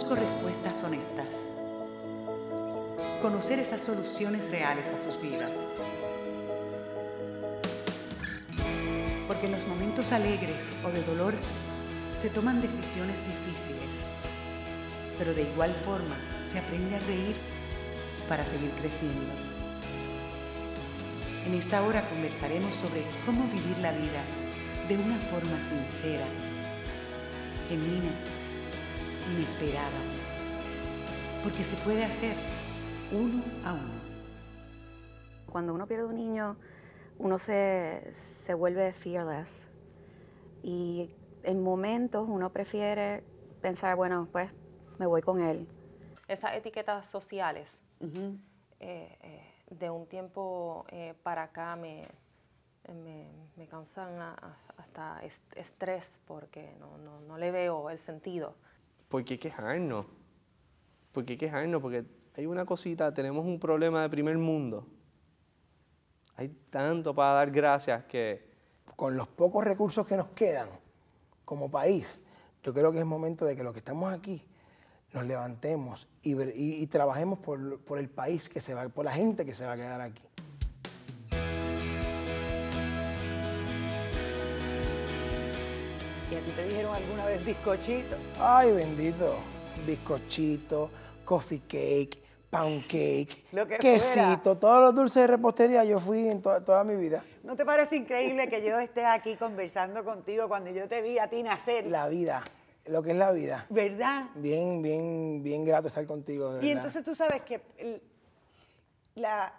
busco respuestas honestas, conocer esas soluciones reales a sus vidas. Porque en los momentos alegres o de dolor se toman decisiones difíciles, pero de igual forma se aprende a reír para seguir creciendo. En esta hora conversaremos sobre cómo vivir la vida de una forma sincera, genuina inesperada. Porque se puede hacer uno a uno. Cuando uno pierde un niño, uno se, vuelve fearless. Y en momentos uno prefiere pensar, bueno, pues me voy con él. Esas etiquetas sociales eh, eh, de un tiempo eh, para acá me, me, causan hasta estrés porque no, le veo el sentido. ¿por qué quejarnos? ¿Por qué quejarnos? Porque hay una cosita, tenemos un problema de primer mundo. Hay tanto para dar gracias que... Con los pocos recursos que nos quedan como país, yo creo que es momento de que los que estamos aquí nos levantemos y, trabajemos por, por el país que se va, por la gente que se va a quedar aquí. ¿Te dijeron alguna vez bizcochito? Ay, bendito. Bizcochito, coffee cake, pancake, quesito, todos los dulces de repostería yo fui en toda mi vida. ¿No te parece increíble que yo esté aquí conversando contigo cuando yo te vi a ti nacer? La vida, lo que es la vida. ¿Verdad? Bien, bien, bien grato estar contigo. y entonces tú sabes que la,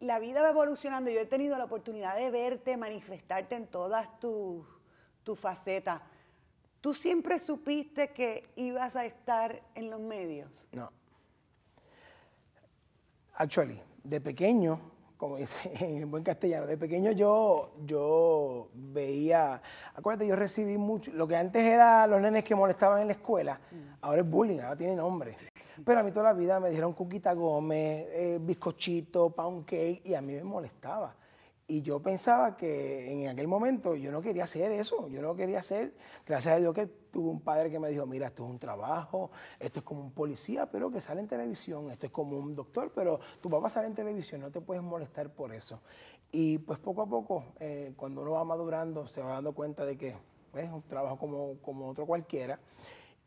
la, vida va evolucionando. Yo he tenido la oportunidad de verte, manifestarte en todas tus tu facetas. ¿Tú siempre supiste que ibas a estar en los medios? No. Actually, de pequeño, como dice en buen castellano, de pequeño yo, yo veía, acuérdate, yo recibí mucho, lo que antes era los nenes que molestaban en la escuela, mm. ahora es bullying, ahora tiene nombre. Pero a mí toda la vida me dijeron cuquita Gómez, eh, bizcochito, pound cake, y a mí me molestaba. Y yo pensaba que en aquel momento yo no quería hacer eso, yo no quería hacer, gracias a Dios que tuve un padre que me dijo, mira, esto es un trabajo, esto es como un policía, pero que sale en televisión, esto es como un doctor, pero tu papá sale en televisión, no te puedes molestar por eso. Y pues poco a poco, eh, cuando uno va madurando, se va dando cuenta de que pues, es un trabajo como, como otro cualquiera.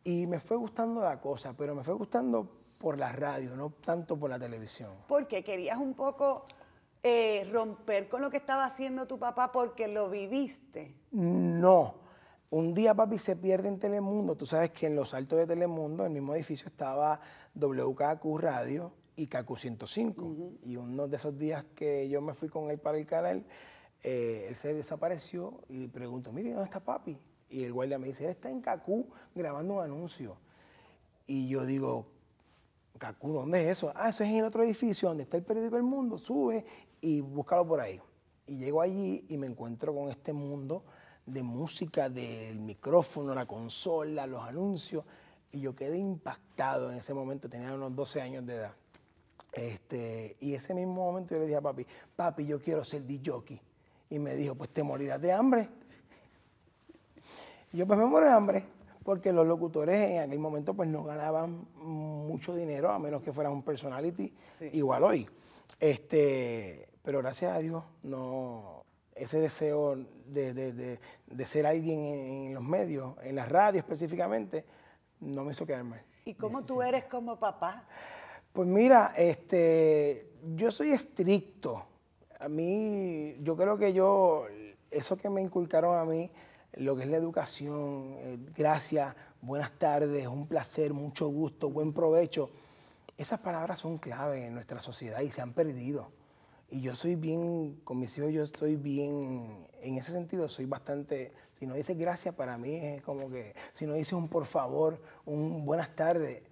Y me fue gustando la cosa, pero me fue gustando por la radio, no tanto por la televisión. Porque querías un poco eh, romper con lo que estaba haciendo tu papá porque lo viviste? No. Un día papi se pierde en Telemundo. Tú sabes que en los altos de Telemundo, en el mismo edificio, estaba WKQ Radio y KQ 105. Y uno de esos días que yo me fui con él para el canal, eh, él se desapareció y pregunto, mire, ¿dónde está papi? Y el guardia me dice, él está en KQ grabando un anuncio. Y yo digo, ¿KQ ¿dónde es eso? Ah, eso es en el otro edificio, donde está el periódico El Mundo. Sube y búscalo por ahí. Y llego allí y me encuentro con este mundo de música, del micrófono, la consola, los anuncios. Y yo quedé impactado en ese momento, tenía unos 12 años de edad. Este, y ese mismo momento yo le dije a papi, papi, yo quiero ser DJ. Y me dijo, pues te morirás de hambre. yo pues me muero de hambre, porque los locutores en aquel momento pues no ganaban mucho dinero, a menos que fueran un personality, igual hoy. Este, pero gracias a Dios, no, ese deseo de, ser alguien en, los medios, en la radio específicamente, no me hizo quedarme. ¿Y cómo tú eres como papá? Pues mira, este, yo soy estricto. A mí, yo creo que yo, eso que me inculcaron a mí, lo que es la educación, eh, gracias, buenas tardes, un placer, mucho gusto, buen provecho, esas palabras son clave en nuestra sociedad y se han perdido. Y yo soy bien, con mis hijos yo estoy bien, en ese sentido soy bastante, si no dices gracias para mí es como que, si no dices un por favor, un buenas tardes,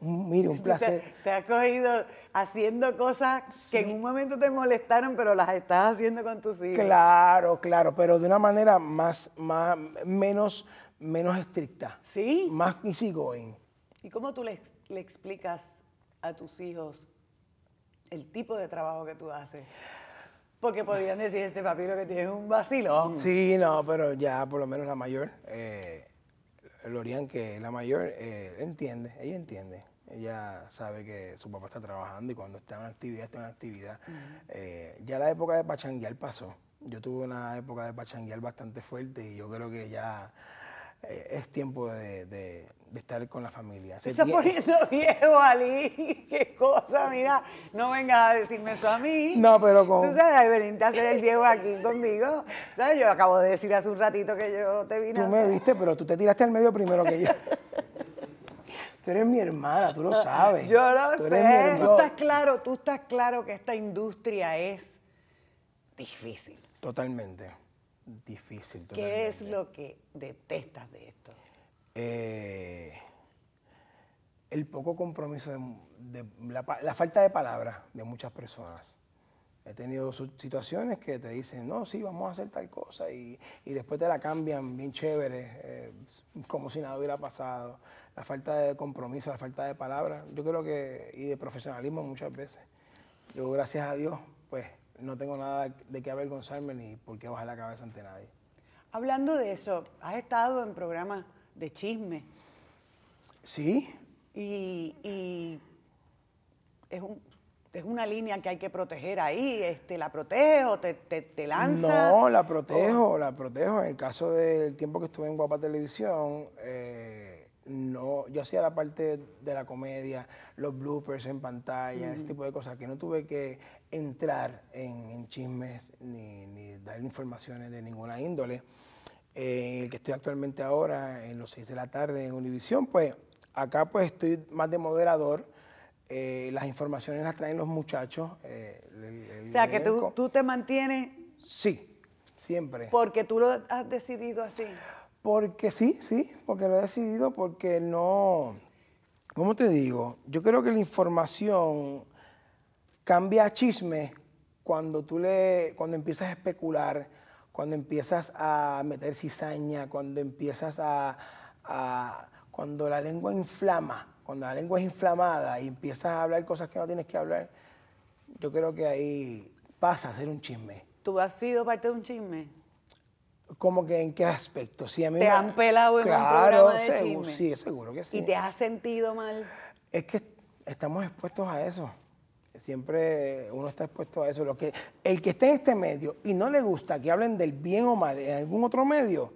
un, mire, un placer. Te, ha has cogido haciendo cosas que en un momento te molestaron, pero las estás haciendo con tus hijos. Claro, claro, pero de una manera más, más menos, menos estricta. Sí. Más easygoing. ¿Y cómo tú le, le explicas a tus hijos el tipo de trabajo que tú haces. Porque podrían decir, este papi que tiene un vacilón. Sí, no, pero ya por lo menos la mayor, eh, Lorian, que la mayor, eh, entiende, ella entiende. Ella sabe que su papá está trabajando y cuando está en actividad, está en actividad. Eh, ya la época de pachanguear pasó. Yo tuve una época de pachanguear bastante fuerte y yo creo que ya eh, es tiempo de, estar con la familia. Se está poniendo viejo, Ali. Qué cosa, mira. No vengas a decirme eso a mí. No, pero con... Tú sabes, veniste a hacer el viejo aquí conmigo. Yo acabo de decir hace un ratito que yo te vine. Tú me viste, pero tú te tiraste al medio primero que yo. tú eres mi hermana, tú lo sabes. Yo lo sé. Tú estás claro, tú estás claro que esta industria es difícil. Totalmente difícil. ¿Qué es lo que detestas de esto? Eh, el poco compromiso, de, la, falta de palabras de muchas personas. He tenido situaciones que te dicen, no, sí, vamos a hacer tal cosa y, y después te la cambian bien chévere, eh, como si nada hubiera pasado. La falta de compromiso, la falta de palabras, yo creo que, y de profesionalismo muchas veces. Yo, gracias a Dios, pues no tengo nada de qué avergonzarme ni por qué bajar la cabeza ante nadie. Hablando de eso, has estado en programas de chisme. Sí. Y, es, un, es, una línea que hay que proteger ahí. Este, ¿La protege ¿Te, te, te lanza? No, la protejo, la protejo. En el caso del tiempo que estuve en Guapa Televisión, eh, no, yo hacía la parte de la comedia, los bloopers en pantalla, este ese tipo de cosas, que no tuve que entrar en, chismes ni, dar informaciones de ninguna índole. Eh, el que estoy actualmente ahora, en los 6 de la tarde en Univisión, pues acá pues estoy más de moderador. Eh, las informaciones las traen los muchachos. Eh, o sea, que tú te mantienes... Sí, siempre. Porque tú lo has decidido así. Porque sí, sí, porque lo he decidido, porque no, ¿cómo te digo? Yo creo que la información cambia a chisme cuando tú le, cuando empiezas a especular, cuando empiezas a meter cizaña, cuando empiezas a, a cuando la lengua inflama, cuando la lengua es inflamada y empiezas a hablar cosas que no tienes que hablar, yo creo que ahí pasa a ser un chisme. ¿Tú has sido parte de un chisme? ¿Cómo que en qué aspecto? Si a mí ¿Te han pelado en claro, un programa de seguro, Sí, seguro que sí. ¿Y te has sentido mal? Es que estamos expuestos a eso. Siempre uno está expuesto a eso. Lo que, el que esté en este medio y no le gusta que hablen del bien o mal en algún otro medio,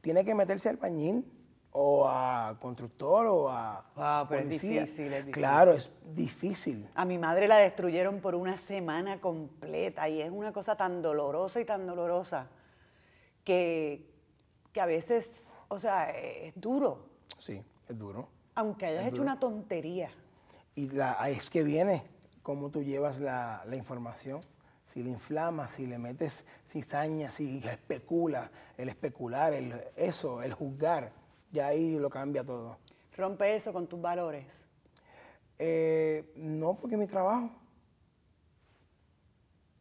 tiene que meterse al pañil o a constructor o a ah, policía. es difícil. Claro, es difícil. A mi madre la destruyeron por una semana completa y es una cosa tan dolorosa y tan dolorosa que, a veces, o sea, es duro. Sí, es duro. Aunque hayas hecho una tontería. Y la, es que viene, cómo tú llevas la, información si le inflamas, si le metes cizaña, si especula, el especular, el, eso, el juzgar, ya ahí lo cambia todo. ¿Rompe eso con tus valores? Eh, no, porque es mi trabajo.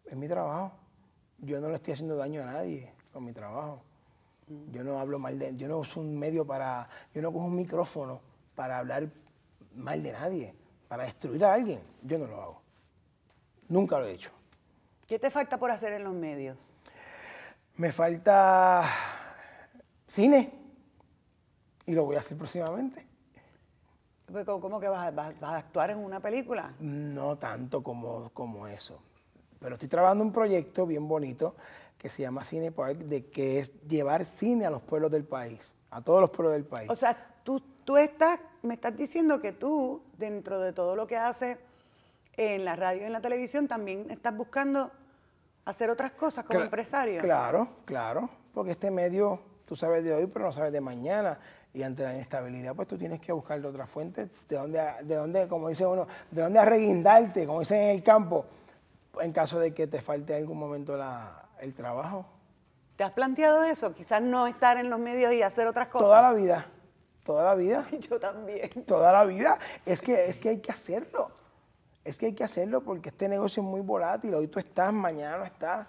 Es mi trabajo. Yo no le estoy haciendo daño a nadie mi trabajo. Yo no hablo mal de, yo no uso un medio para, yo no uso un micrófono para hablar mal de nadie, para destruir a alguien. Yo no lo hago. Nunca lo he hecho. ¿Qué te falta por hacer en los medios? Me falta cine. Y lo voy a hacer próximamente. Pues, ¿Cómo que vas a, actuar en una película? No tanto como, como eso. Pero estoy trabajando un proyecto bien bonito se llama Cine Park, de que es llevar cine a los pueblos del país, a todos los pueblos del país. O sea, tú, tú estás, me estás diciendo que tú, dentro de todo lo que haces en la radio y en la televisión, también estás buscando hacer otras cosas como empresario. Claro, claro, porque este medio tú sabes de hoy, pero no sabes de mañana. Y ante la inestabilidad, pues tú tienes que buscar otra fuente, de dónde, de dónde como dice uno, de dónde arreguindarte, como dicen en el campo, en caso de que te falte en algún momento la, el trabajo. ¿Te has planteado eso? Quizás no estar en los medios y hacer otras cosas. Toda la vida. Toda la vida. Yo también. Toda la vida. Es que, es que hay que hacerlo. Es que hay que hacerlo porque este negocio es muy volátil. Hoy tú estás, mañana no estás.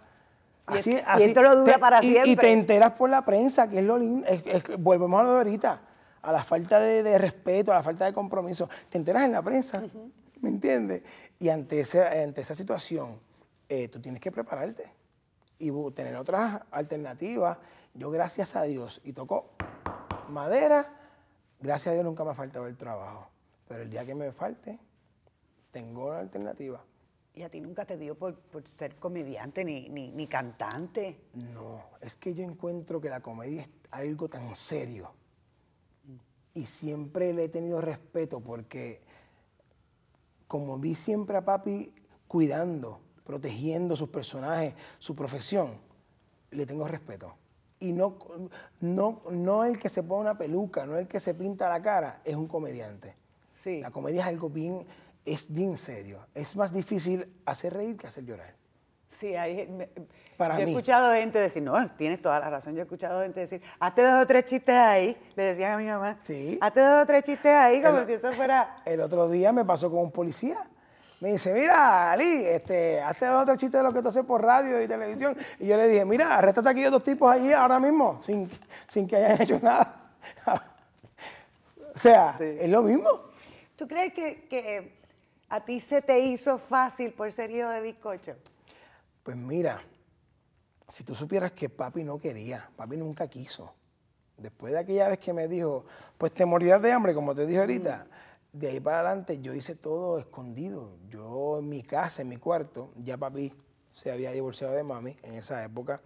Así, así, y lo dura para siempre. Y te enteras por la prensa, que es lo lindo. volvemos a lo de ahorita, a la falta de, respeto, a la falta de compromiso. Te enteras en la prensa, ¿me entiendes? Y ante, ante esa situación, eh, tú tienes que prepararte y tener otras alternativas. Yo, gracias a Dios, y tocó madera, gracias a Dios nunca me ha faltado el trabajo. Pero el día que me falte, tengo una alternativa. ¿Y a ti nunca te dio por, ser comediante ni, ni, ni, cantante? No, es que yo encuentro que la comedia es algo tan serio. Y siempre le he tenido respeto porque como vi siempre a papi cuidando protegiendo sus personajes, su profesión, le tengo respeto. Y no, no, no el que se pone una peluca, no el que se pinta la cara, es un comediante. Sí. La comedia es algo bien, es bien serio. Es más difícil hacer reír que hacer llorar. Sí, yo he escuchado gente decir, no, tienes toda la razón, yo he escuchado gente decir, hazte dos o tres chistes ahí, le decían a mi mamá, sí. hazte dos o tres chistes ahí, como si eso fuera... El otro día me pasó con un policía me dice, mira, Ali, este, hazte otro chiste de lo que tú haces por radio y televisión. Y yo le dije, mira, arrestate aquí a dos tipos allí ahora mismo, sin, que hayan hecho nada. o sea, es lo mismo. ¿Tú crees que, eh, a ti se te hizo fácil por ser hijo de bizcocho? Pues mira, si tú supieras que papi no quería, papi nunca quiso. Después de aquella vez que me dijo, pues te morirás de hambre, como te dije ahorita, mm de ahí para adelante yo hice todo escondido. Yo en mi casa, en mi cuarto, ya papi se había divorciado de mami en esa época.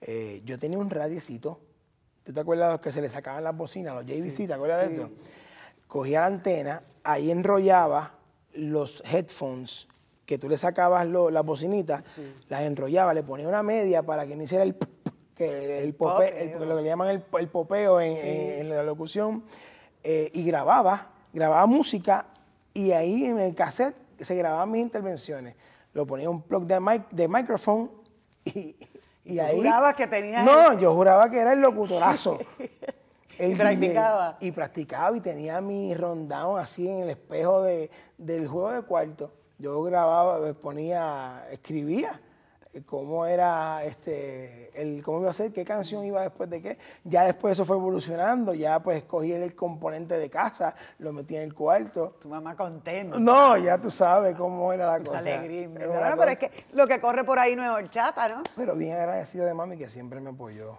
Eh, yo tenía un radiecito. ¿Tú te acuerdas que se le sacaban las bocinas, los JVC? ¿Te acuerdas de eso? Cogía la antena, ahí enrollaba los headphones que tú le sacabas lo, las bocinitas, las enrollaba, le ponía una media para que no hiciera el, que lo que le llaman el, popeo en, la locución, eh, y grababa grababa música y ahí en el cassette se grababan mis intervenciones. Lo ponía un plug de, mic de micrófono y, ahí... Juraba que tenía No, yo juraba que era el locutorazo. y practicaba. y practicaba y tenía mi rondown así en el espejo de, del juego de cuarto. Yo grababa, ponía, escribía cómo era este el cómo iba a ser, qué canción iba después de qué. Ya después eso fue evolucionando, ya pues cogí el componente de casa, lo metí en el cuarto. Tu mamá contenta. No, ya tú sabes cómo era la cosa. Alegría. pero es que lo que corre por ahí no es horchata, ¿no? Pero bien agradecido de mami que siempre me apoyó,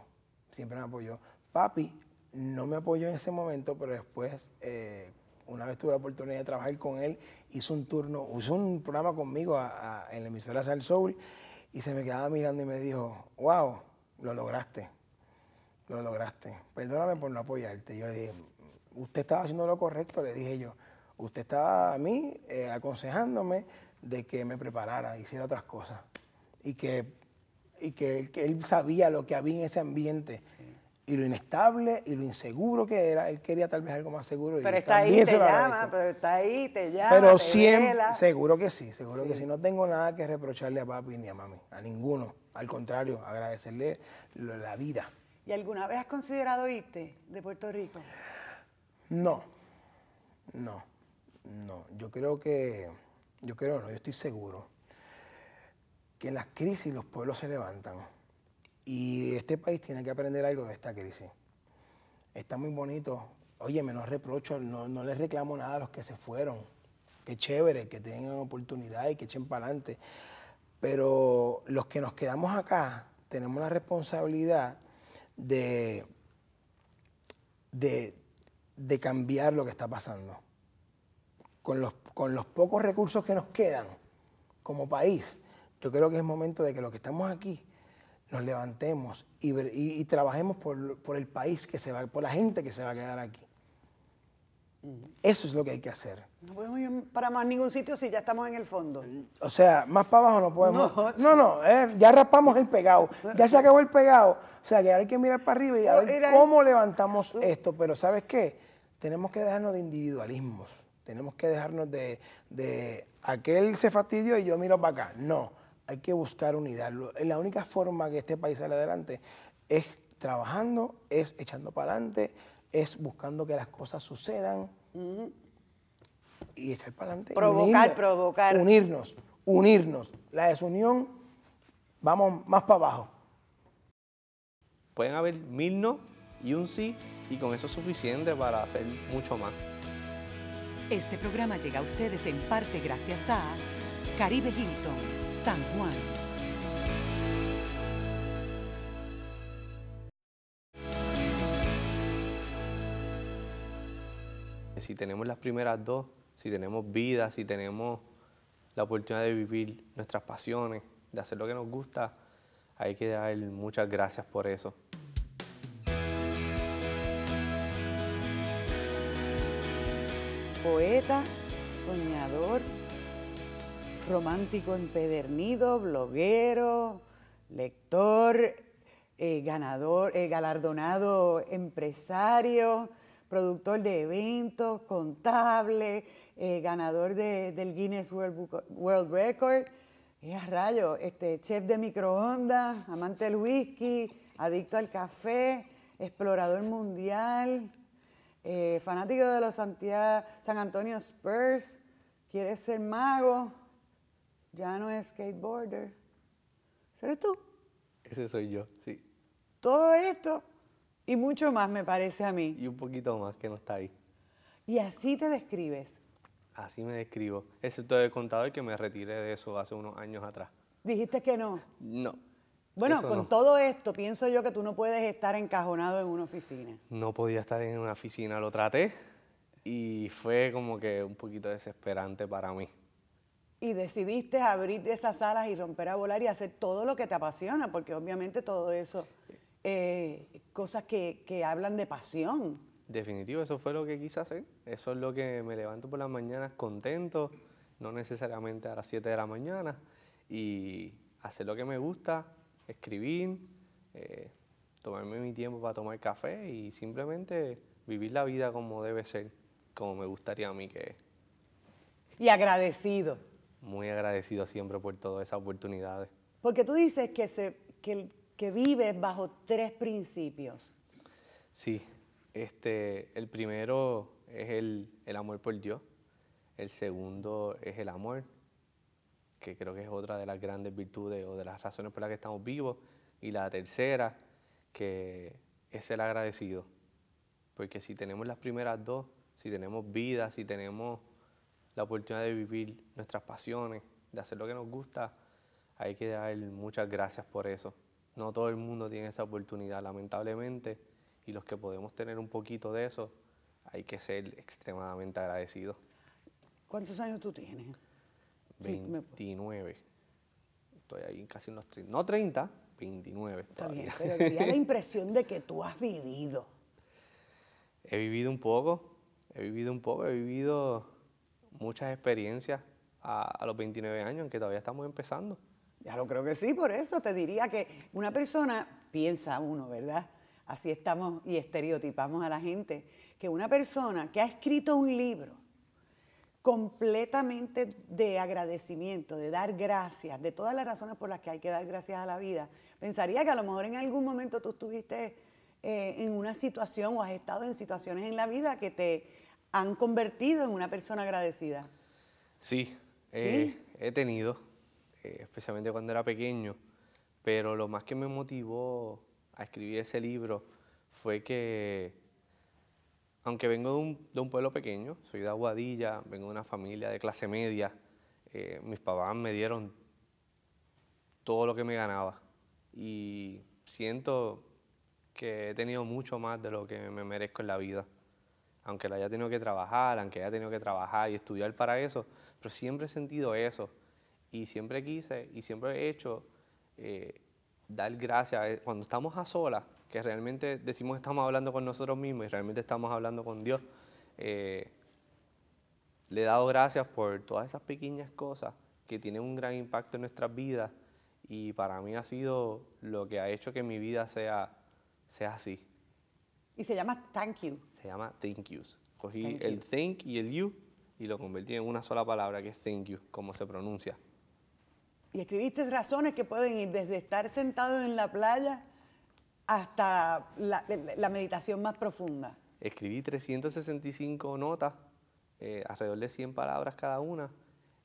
siempre me apoyó. Papi no me apoyó en ese momento, pero después eh, una vez tuve la oportunidad de trabajar con él, hizo un turno, hizo un programa conmigo en la emisora Sal Soul y se me quedaba mirando y me dijo, wow, lo lograste, lo lograste. Perdóname por no apoyarte. Yo le dije, usted estaba haciendo lo correcto, le dije yo. Usted estaba a mí eh, aconsejándome de que me preparara, hiciera otras cosas. Y que, y que, él, sabía lo que había en ese ambiente y lo inestable y lo inseguro que era, él quería tal vez algo más seguro. Pero está ahí, te llama, pero está ahí, te llama. Pero siempre, seguro que sí, seguro que sí. No tengo nada que reprocharle a papi ni a mami, a ninguno. Al contrario, agradecerle la vida. ¿Y alguna vez has considerado irte de Puerto Rico? No, no, no. Yo creo que, yo creo no, yo estoy seguro que en las crisis los pueblos se levantan y este país tiene que aprender algo de esta crisis. Está muy bonito. Oye, menos reprocho, no, les reclamo nada a los que se fueron. Qué chévere, que tengan oportunidad y que echen para adelante. Pero los que nos quedamos acá tenemos la responsabilidad de, de, cambiar lo que está pasando. Con los, con los pocos recursos que nos quedan como país, yo creo que es momento de que los que estamos aquí nos levantemos y, trabajemos por, el país que se va, por la gente que se va a quedar aquí. Mm. Eso es lo que hay que hacer. No podemos ir para más ningún sitio si ya estamos en el fondo. O sea, más para abajo no podemos. No, no, eh, ya raspamos el pegado, ya se acabó el pegado. O sea, que ahora hay que mirar para arriba y a ver cómo levantamos esto. Pero ¿sabes qué? Tenemos que dejarnos de individualismos. Tenemos que dejarnos de, aquel se fastidió y yo miro para acá. No hay que buscar unidad. La única forma que este país sale adelante es trabajando, es echando para adelante, es buscando que las cosas sucedan y echar para adelante. Provocar, provocar. Unirnos, unirnos. La desunión, vamos más para abajo. Pueden haber mil no y un sí, y con eso es suficiente para hacer mucho más. Este programa llega a ustedes en parte gracias a Caribe Hilton San Juan. Si tenemos las primeras dos, si tenemos vida, si tenemos la oportunidad de vivir nuestras pasiones, de hacer lo que nos gusta, hay que dar muchas gracias por eso. Poeta, soñador, romántico empedernido, bloguero, lector, eh, ganador, eh, galardonado empresario, productor de eventos, contable, eh, ganador del Guinness World, Record. a rayo, este, chef de microondas, amante del whisky, adicto al café, explorador mundial, fanático de los San Antonio Spurs, quiere ser mago ya no es skateboarder. ¿Eres tú? Ese soy yo, sí. Todo esto y mucho más me parece a mí. Y un poquito más que no está ahí. Y así te describes. Así me describo, excepto el contador que me retiré de eso hace unos años atrás. Dijiste que no. No. Bueno, con todo esto, pienso yo que tú no puedes estar encajonado en una oficina. No podía estar en una oficina, lo traté y fue como que un poquito desesperante para mí y decidiste abrir esas alas y romper a volar y hacer todo lo que te apasiona, porque obviamente todo eso, eh, cosas que, hablan de pasión. Definitivo, eso fue lo que quise hacer. Eso es lo que me levanto por las mañanas contento, no necesariamente a las 7 de la mañana, y hacer lo que me gusta, escribir, eh, tomarme mi tiempo para tomar café y simplemente vivir la vida como debe ser, como me gustaría a mí que es. Y agradecido muy agradecido siempre por todas esas oportunidades. Porque tú dices que, se, que, que vives bajo tres principios. Sí, este, el primero es el, el, amor por Dios, el segundo es el amor, que creo que es otra de las grandes virtudes o de las razones por las que estamos vivos, y la tercera, que es el agradecido, porque si tenemos las primeras dos, si tenemos vida, si tenemos la oportunidad de vivir nuestras pasiones, de hacer lo que nos gusta, hay que dar muchas gracias por eso. No todo el mundo tiene esa oportunidad, lamentablemente, y los que podemos tener un poquito de eso, hay que ser extremadamente agradecidos. ¿Cuántos años tú tienes? 29. Estoy ahí casi en los 30. No 30, 29. Está bien, pero la impresión de que tú has vivido. He vivido un poco, he vivido un poco, he vivido muchas experiencias a, los 29 años, en que todavía estamos empezando. Ya lo creo que sí, por eso te diría que una persona, piensa uno, ¿verdad? Así estamos y estereotipamos a la gente, que una persona que ha escrito un libro completamente de agradecimiento, de dar gracias, de todas las razones por las que hay que dar gracias a la vida, pensaría que a lo mejor en algún momento tú estuviste eh, en una situación o has estado en situaciones en la vida que te han convertido en una persona agradecida. Sí, eh, he tenido, eh, especialmente cuando era pequeño, pero lo más que me motivó a escribir ese libro fue que, aunque vengo de un, pueblo pequeño, soy de Aguadilla, vengo de una familia de clase media, eh, mis papás me dieron todo lo que me ganaba y siento que he tenido mucho más de lo que me merezco en la vida aunque la haya tenido que trabajar, aunque haya tenido que trabajar y estudiar para eso, pero siempre he sentido eso y siempre quise y siempre he hecho eh, dar gracias. Eh, cuando estamos a solas, que realmente decimos estamos hablando con nosotros mismos y realmente estamos hablando con Dios, eh, le he dado gracias por todas esas pequeñas cosas que tienen un gran impacto en nuestras vidas y para mí ha sido lo que ha hecho que mi vida sea, sea así. Y se llama Thank You llama Thank Yous. Cogí el Thank think y el you y lo convertí en una sola palabra que es thank you, como se pronuncia. Y escribiste razones que pueden ir desde estar sentado en la playa hasta la, meditación más profunda. Escribí 365 notas, eh, alrededor de 100 palabras cada una,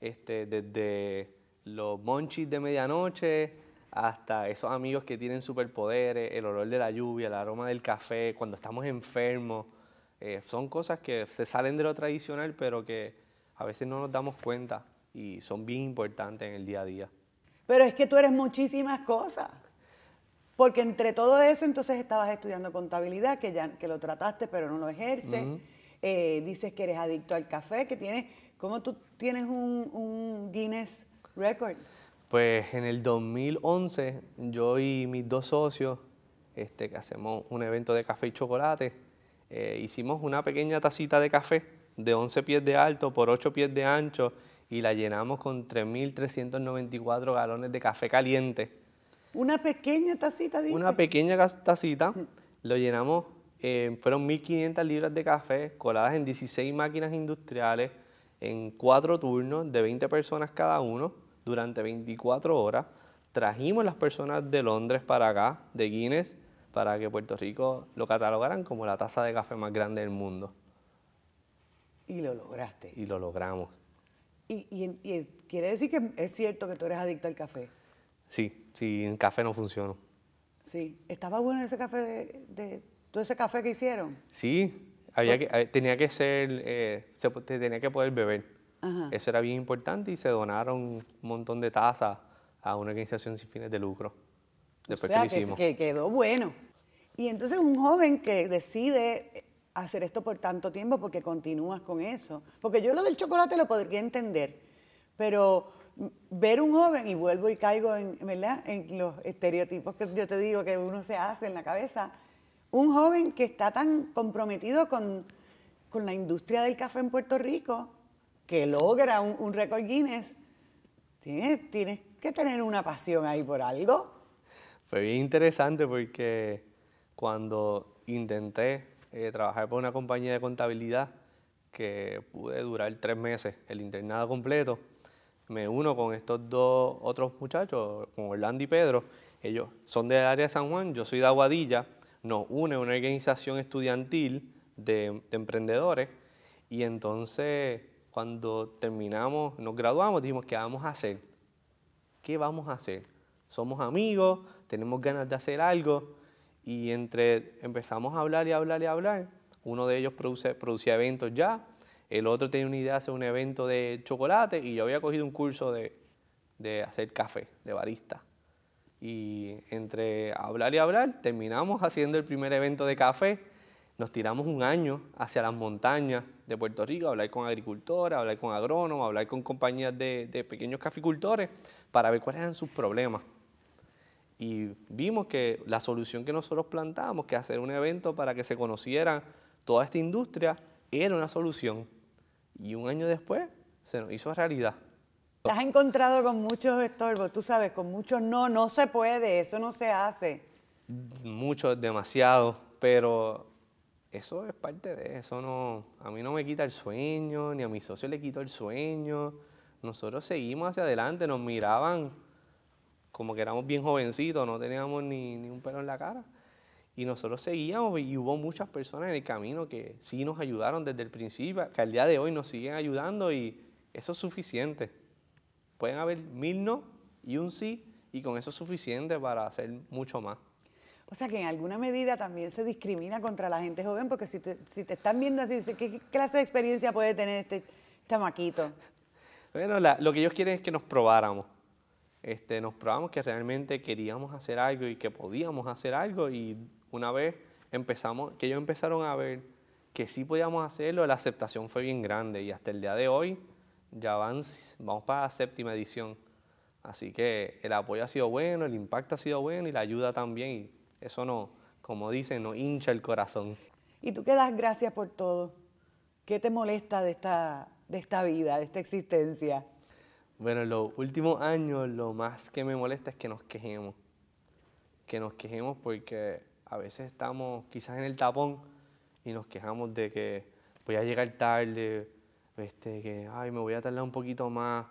este, desde los monchis de medianoche hasta esos amigos que tienen superpoderes, el olor de la lluvia, el aroma del café, cuando estamos enfermos. Eh, son cosas que se salen de lo tradicional, pero que a veces no nos damos cuenta y son bien importantes en el día a día. Pero es que tú eres muchísimas cosas. Porque entre todo eso, entonces estabas estudiando contabilidad, que ya que lo trataste, pero no lo ejerces. Eh, dices que eres adicto al café, que tienes. ¿Cómo tú tienes un, un Guinness Record? Pues en el 2011, yo y mis dos socios este, que hacemos un evento de café y chocolate eh, hicimos una pequeña tacita de café de 11 pies de alto por 8 pies de ancho y la llenamos con 3.394 galones de café caliente. Una pequeña tacita, Una pequeña tacita. Lo llenamos, eh, fueron 1.500 libras de café coladas en 16 máquinas industriales en cuatro turnos de 20 personas cada uno durante 24 horas. Trajimos las personas de Londres para acá, de Guinness, para que Puerto Rico lo catalogaran como la taza de café más grande del mundo. Y lo lograste. Y lo logramos. Y, quiere decir que es cierto que tú eres adicto al café. Sí, sí, en café no funciona. Sí, estaba bueno ese café de, todo ese café que hicieron. Sí, había que, eh, tenía que ser, eh, tenía que poder beber. Eso era bien importante y se donaron un montón de tazas a una organización sin fines de lucro o sea, que, quedó bueno. Y entonces un joven que decide hacer esto por tanto tiempo porque continúas con eso. Porque yo lo del chocolate lo podría entender, pero ver un joven, y vuelvo y caigo en, en los estereotipos que yo te digo que uno se hace en la cabeza, un joven que está tan comprometido con, con la industria del café en Puerto Rico, que logra un, récord Guinness, tienes, tienes que tener una pasión ahí por algo fue bien interesante porque cuando intenté eh, trabajar por una compañía de contabilidad, que pude durar tres meses el internado completo, me uno con estos dos otros muchachos, con Orlando y Pedro. Ellos son del área de San Juan, yo soy de Aguadilla. Nos une una organización estudiantil de, de emprendedores. Y entonces, cuando terminamos, nos graduamos, dijimos, ¿qué vamos a hacer? ¿Qué vamos a hacer? Somos amigos, tenemos ganas de hacer algo y entre empezamos a hablar y hablar y hablar. Uno de ellos produce, producía eventos ya, el otro tenía una idea de hacer un evento de chocolate y yo había cogido un curso de, hacer café, de barista. Y entre hablar y hablar, terminamos haciendo el primer evento de café. Nos tiramos un año hacia las montañas de Puerto Rico, hablar con agricultores, hablar con agrónomos, hablar con compañías de pequeños caficultores para ver cuáles eran sus problemas y vimos que la solución que nosotros plantábamos, que hacer un evento para que se conociera toda esta industria, era una solución. Y un año después se nos hizo realidad. Te has encontrado con muchos estorbos, tú sabes, con muchos no, no se puede, eso no se hace. Muchos, demasiado, pero eso es parte de eso, no, a mí no me quita el sueño, ni a mi socio le quito el sueño. Nosotros seguimos hacia adelante, nos miraban como que éramos bien jovencitos, no teníamos ni, un pelo en la cara. Y nosotros seguíamos y hubo muchas personas en el camino que sí nos ayudaron desde el principio, que al día de hoy nos siguen ayudando y eso es suficiente. Pueden haber mil no y un sí y con eso es suficiente para hacer mucho más. O sea que en alguna medida también se discrimina contra la gente joven porque si te, están viendo así, ¿qué clase de experiencia puede tener este chamaquito? Bueno, lo que ellos quieren es que nos probáramos. Este, nos probamos que realmente queríamos hacer algo y que podíamos hacer algo y una vez empezamos, que ellos empezaron a ver que sí podíamos hacerlo, la aceptación fue bien grande y hasta el día de hoy ya vamos para la séptima edición. Así que el apoyo ha sido bueno, el impacto ha sido bueno y la ayuda también. Y eso no, como dicen, no hincha el corazón. Y tú que das gracias por todo. ¿Qué te molesta esta, de esta vida, de esta existencia? Bueno, en los últimos años lo más que me molesta es que nos quejemos. Que nos quejemos porque a veces estamos quizás en el tapón y nos quejamos de que voy a llegar tarde, este, que ay, me voy a tardar un poquito más,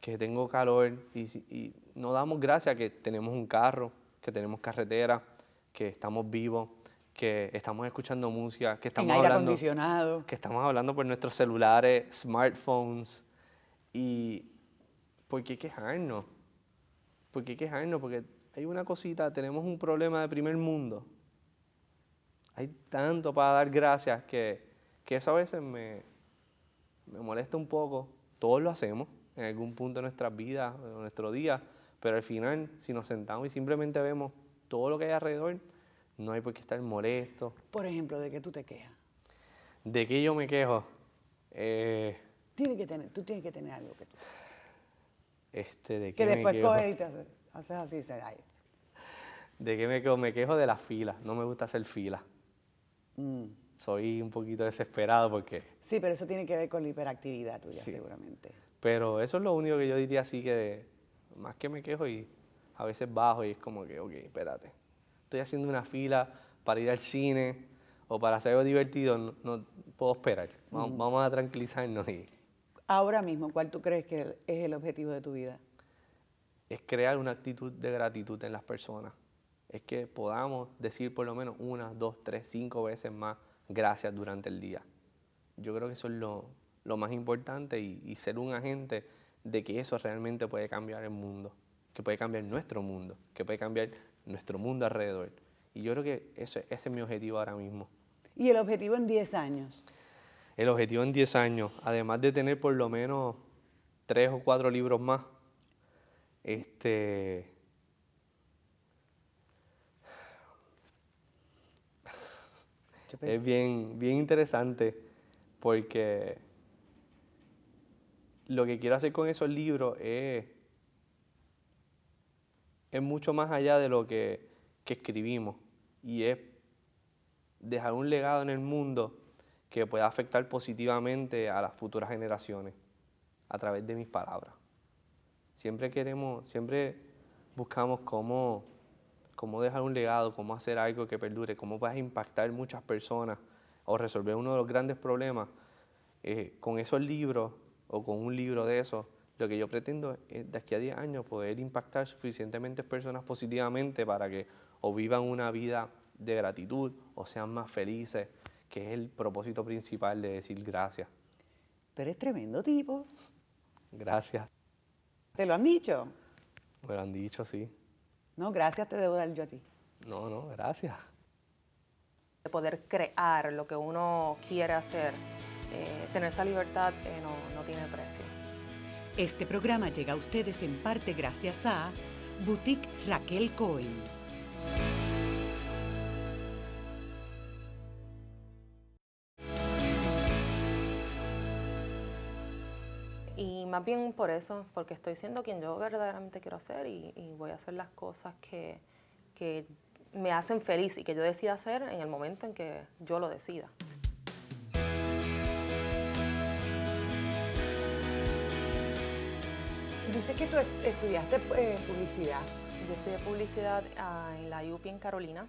que tengo calor y, no damos gracias que tenemos un carro, que tenemos carretera, que estamos vivos, que estamos escuchando música, que estamos hablando, que estamos hablando por nuestros celulares, smartphones y ¿por qué quejarnos? ¿Por qué quejarnos? Porque hay una cosita, tenemos un problema de primer mundo. Hay tanto para dar gracias que, eso a veces me, me molesta un poco. Todos lo hacemos en algún punto de nuestra vida, de nuestro día, pero al final, si nos sentamos y simplemente vemos todo lo que hay alrededor, no hay por qué estar molesto. Por ejemplo, ¿de qué tú te quejas? ¿De qué yo me quejo? Eh, que tener, tú tienes que tener algo que este, que después coges y te haces, así y dices, ay. ¿De qué me quejo? Me quejo de las filas. No me gusta hacer fila. Mm. Soy un poquito desesperado porque... Sí, pero eso tiene que ver con la hiperactividad tuya, seguramente. Pero eso es lo único que yo diría así que... más que me quejo y a veces bajo y es como que, ok, espérate. Estoy haciendo una fila para ir al cine o para hacer algo divertido, no, puedo esperar. Mm. vamos a tranquilizarnos y Ahora mismo, ¿cuál tú crees que es el objetivo de tu vida? Es crear una actitud de gratitud en las personas. Es que podamos decir por lo menos una, dos, tres, cinco veces más gracias durante el día. Yo creo que eso es lo, más importante y, ser un agente de que eso realmente puede cambiar el mundo, que puede cambiar nuestro mundo, que puede cambiar nuestro mundo alrededor. Y yo creo que eso, ese es mi objetivo ahora mismo. ¿Y el objetivo en 10 años? el objetivo en 10 años, además de tener por lo menos tres o cuatro libros más, este, es bien, bien interesante porque lo que quiero hacer con esos libros es, es mucho más allá de lo que, que escribimos y es dejar un legado en el mundo que pueda afectar positivamente a las futuras generaciones a través de mis palabras. Siempre queremos, siempre buscamos cómo, dejar un legado, cómo hacer algo que perdure, cómo puedas impactar muchas personas o resolver uno de los grandes problemas. Eh, con esos libros o con un libro de esos, lo que yo pretendo es de aquí a 10 años poder impactar suficientemente personas positivamente para que o vivan una vida de gratitud o sean más felices que es el propósito principal de decir gracias. Tú eres tremendo tipo. Gracias. ¿Te lo han dicho? Me lo han dicho, sí. No, gracias te debo dar yo a ti. No, no, gracias. De poder crear lo que uno quiere hacer, eh, tener esa libertad eh, no, no tiene precio. Este programa llega a ustedes en parte gracias a Boutique Raquel Cohen. y más bien por eso, porque estoy siendo quien yo verdaderamente quiero hacer y, voy a hacer las cosas que, me hacen feliz y que yo decida hacer en el momento en que yo lo decida. Dice que tú e-, estudiaste eh, publicidad. Yo estudié publicidad ah, en la UPI en Carolina.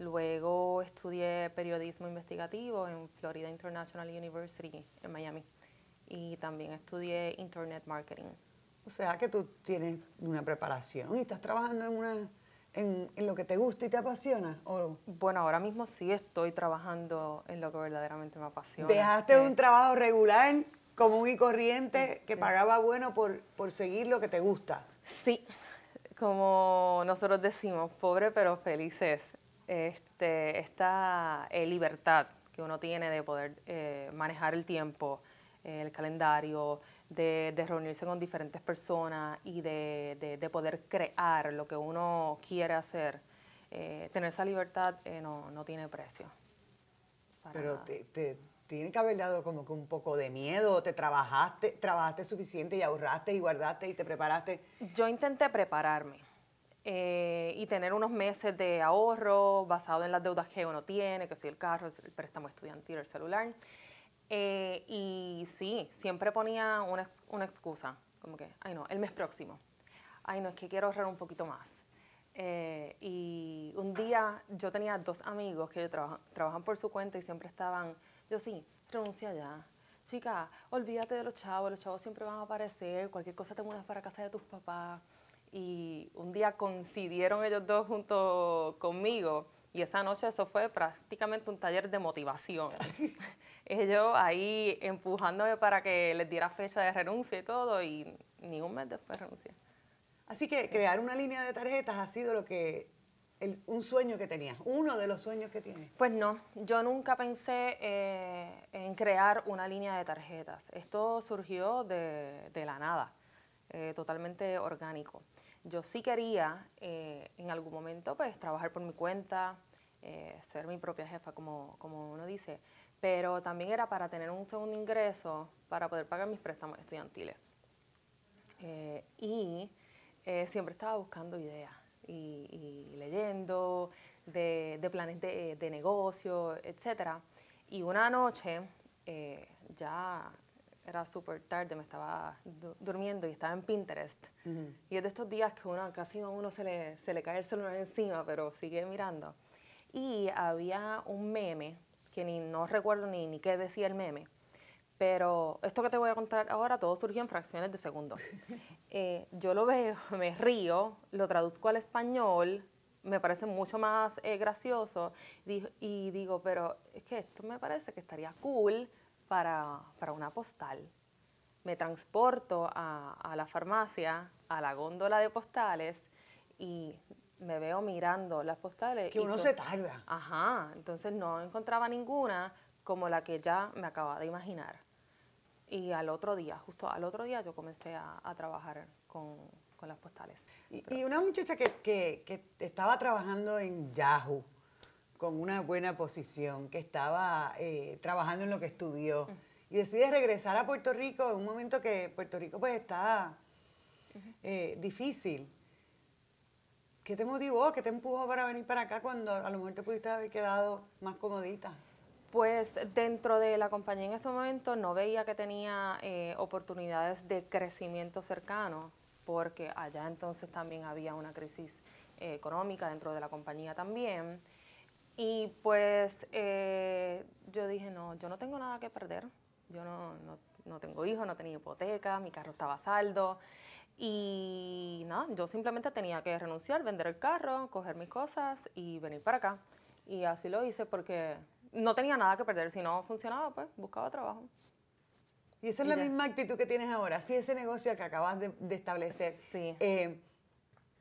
Luego estudié periodismo investigativo en Florida International University en Miami y también estudié Internet Marketing. O sea que tú tienes una preparación y estás trabajando en, una, en, en lo que te gusta y te apasiona. Bueno, ahora mismo sí estoy trabajando en lo que verdaderamente me apasiona. Dejaste un trabajo regular, común y corriente, que pagaba bueno por, por seguir lo que te gusta. Sí, como nosotros decimos, pobre pero felices. Este, esta eh, libertad que uno tiene de poder eh, manejar el tiempo, el calendario, de, reunirse con diferentes personas y de, poder crear lo que uno quiere hacer, eh, tener esa libertad eh, no, no, tiene precio. Pero te, tiene que haber dado como que un poco de miedo, te trabajaste, trabajaste suficiente y ahorraste y guardaste y te preparaste. Yo intenté prepararme. Eh, y tener unos meses de ahorro basado en las deudas que uno tiene, que si el carro, el préstamo estudiantil, el celular. Eh, y sí, siempre ponía una, excusa, como que, ay no, el mes próximo, ay no, es que quiero ahorrar un poquito más. Eh, y un día yo tenía dos amigos que trabajan, trabajan por su cuenta y siempre estaban, yo sí, renuncia ya, chica, olvídate de los chavos, los chavos siempre van a aparecer, cualquier cosa te mudas para casa de tus papás. Y un día coincidieron ellos dos junto conmigo y esa noche eso fue prácticamente un taller de motivación. ellos ahí empujándome para que les diera fecha de renuncia y todo, y ni un mes después renuncié. Así que crear una línea de tarjetas ha sido lo que un sueño que tenía uno de los sueños que tiene Pues no, yo nunca pensé eh, en crear una línea de tarjetas. Esto surgió de, de la nada, eh, totalmente orgánico. Yo sí quería eh, en algún momento pues trabajar por mi cuenta, ser mi propia jefa, como, como uno dice, pero también era para tener un segundo ingreso para poder pagar mis préstamos estudiantiles. Eh, y eh, siempre estaba buscando ideas y, leyendo de, planes de, negocio, etc. Y una noche, eh, ya era súper tarde, me estaba durmiendo y estaba en Pinterest. Y es de estos días que uno, casi a uno se le, se le cae el celular encima, pero sigue mirando. Y había un meme que ni no recuerdo ni, ni qué decía el meme, pero esto que te voy a contar ahora todo surgió en fracciones de segundo. Eh, yo lo veo, me río, lo traduzco al español, me parece mucho más eh, gracioso y, digo, pero es que esto me parece que estaría cool para, para una postal. Me transporto a, a la farmacia, a la góndola de postales y me veo mirando las postales. Que uno se tarda. Ajá, entonces no encontraba ninguna como la que ya me acababa de imaginar. Y al otro día, justo al otro día, yo comencé a, trabajar con, con, las postales. Y, una muchacha que, que, estaba trabajando en Yahoo, con una buena posición, que estaba eh, trabajando en lo que estudió, y decide regresar a Puerto Rico en un momento que Puerto Rico pues está eh, difícil ¿Qué te motivó? ¿Qué te empujó para venir para acá cuando a lo mejor te pudiste haber quedado más comodita? Pues dentro de la compañía en ese momento no veía que tenía eh, oportunidades de crecimiento cercano, porque allá entonces también había una crisis eh, económica dentro de la compañía también. Y pues eh, yo dije, no, yo no tengo nada que perder, yo no, no tengo hijos, no tenía hipoteca, mi carro estaba saldo. Y nada, yo simplemente tenía que renunciar, vender el carro, coger mis cosas y venir para acá. Y así lo hice porque no tenía nada que perder. Si no funcionaba, pues buscaba trabajo. Y esa es la misma actitud que tienes ahora. Si ese negocio que acabas de, establecer eh,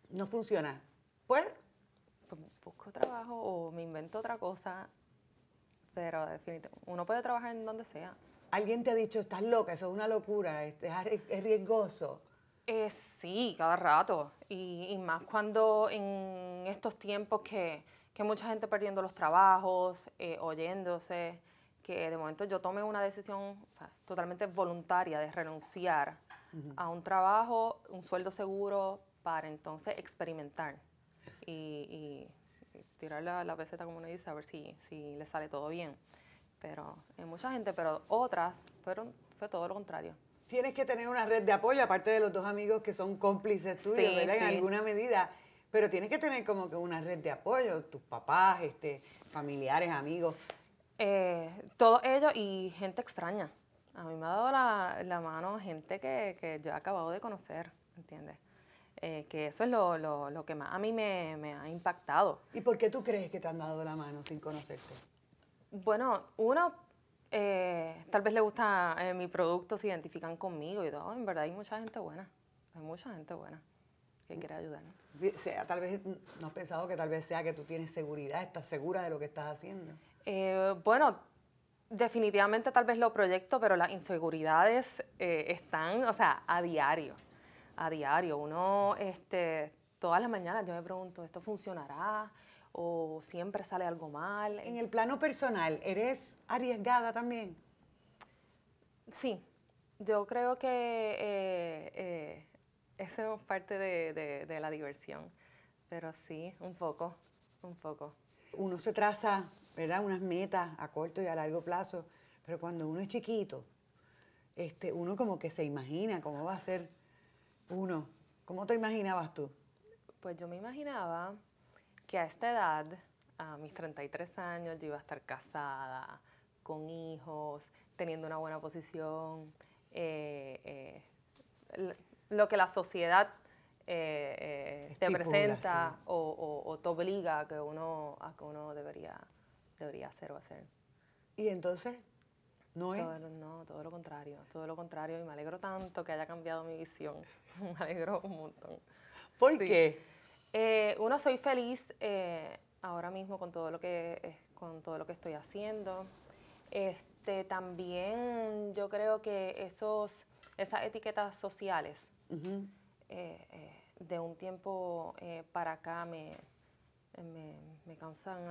no funciona, pues... pues... Busco trabajo o me invento otra cosa. Pero definitivamente, uno puede trabajar en donde sea. Alguien te ha dicho, estás loca, eso es una locura, es riesgoso. Eh, sí, cada rato. Y, más cuando en estos tiempos que, que mucha gente perdiendo los trabajos, eh, oyéndose, que de momento yo tomé una decisión totalmente voluntaria de renunciar a un trabajo, un sueldo seguro, para entonces experimentar y, tirar la, peseta, como uno dice, a ver si, si le sale todo bien. Pero hay eh, mucha gente, pero otras fueron, fue todo lo contrario tienes que tener una red de apoyo, aparte de los dos amigos que son cómplices tuyos, ¿verdad? En alguna medida. Pero tienes que tener como que una red de apoyo, tus papás, este, familiares, amigos. Eh, todos ellos y gente extraña. A mí me ha dado la, mano gente que, yo he acabado de conocer, ¿entiendes? Eh, que eso es lo, que más a mí me, me ha impactado. ¿Y por qué tú crees que te han dado la mano sin conocerte? Bueno, uno, eh, tal vez le gusta eh, mi producto, se identifican conmigo y todo. En verdad hay mucha gente buena, hay mucha gente buena que quiere ayudarnos. tal vez, ¿no has pensado que tal vez sea que tú tienes seguridad, estás segura de lo que estás haciendo? Eh, bueno, definitivamente tal vez lo proyecto, pero las inseguridades están, o sea, a diario, a diario. Uno, este, todas las mañanas yo me pregunto, ¿esto funcionará? o siempre sale algo mal. En el plano personal, ¿eres arriesgada también? Sí, yo creo que eh, eh, eso es parte de, de la diversión, pero sí, un poco, un poco. Uno se traza, ¿verdad?, unas metas a corto y a largo plazo, pero cuando uno es chiquito, este, uno como que se imagina cómo va a ser uno. ¿Cómo te imaginabas tú? Pues yo me imaginaba que a esta edad, a mis 33 años, yo iba a estar casada, con hijos, teniendo una buena posición, eh, eh, lo que la sociedad eh, te presenta o, te obliga a que uno, a uno debería, debería hacer o hacer. Y entonces, ¿no todo es? Lo, no, todo lo contrario, todo lo contrario. Y me alegro tanto que haya cambiado mi visión. me alegro un montón. ¿Por qué? Eh, uno, soy feliz eh, ahora mismo con todo lo que eh, con todo lo que estoy haciendo. Este, también yo creo que esos, esas etiquetas sociales de un tiempo para acá me, me, me causan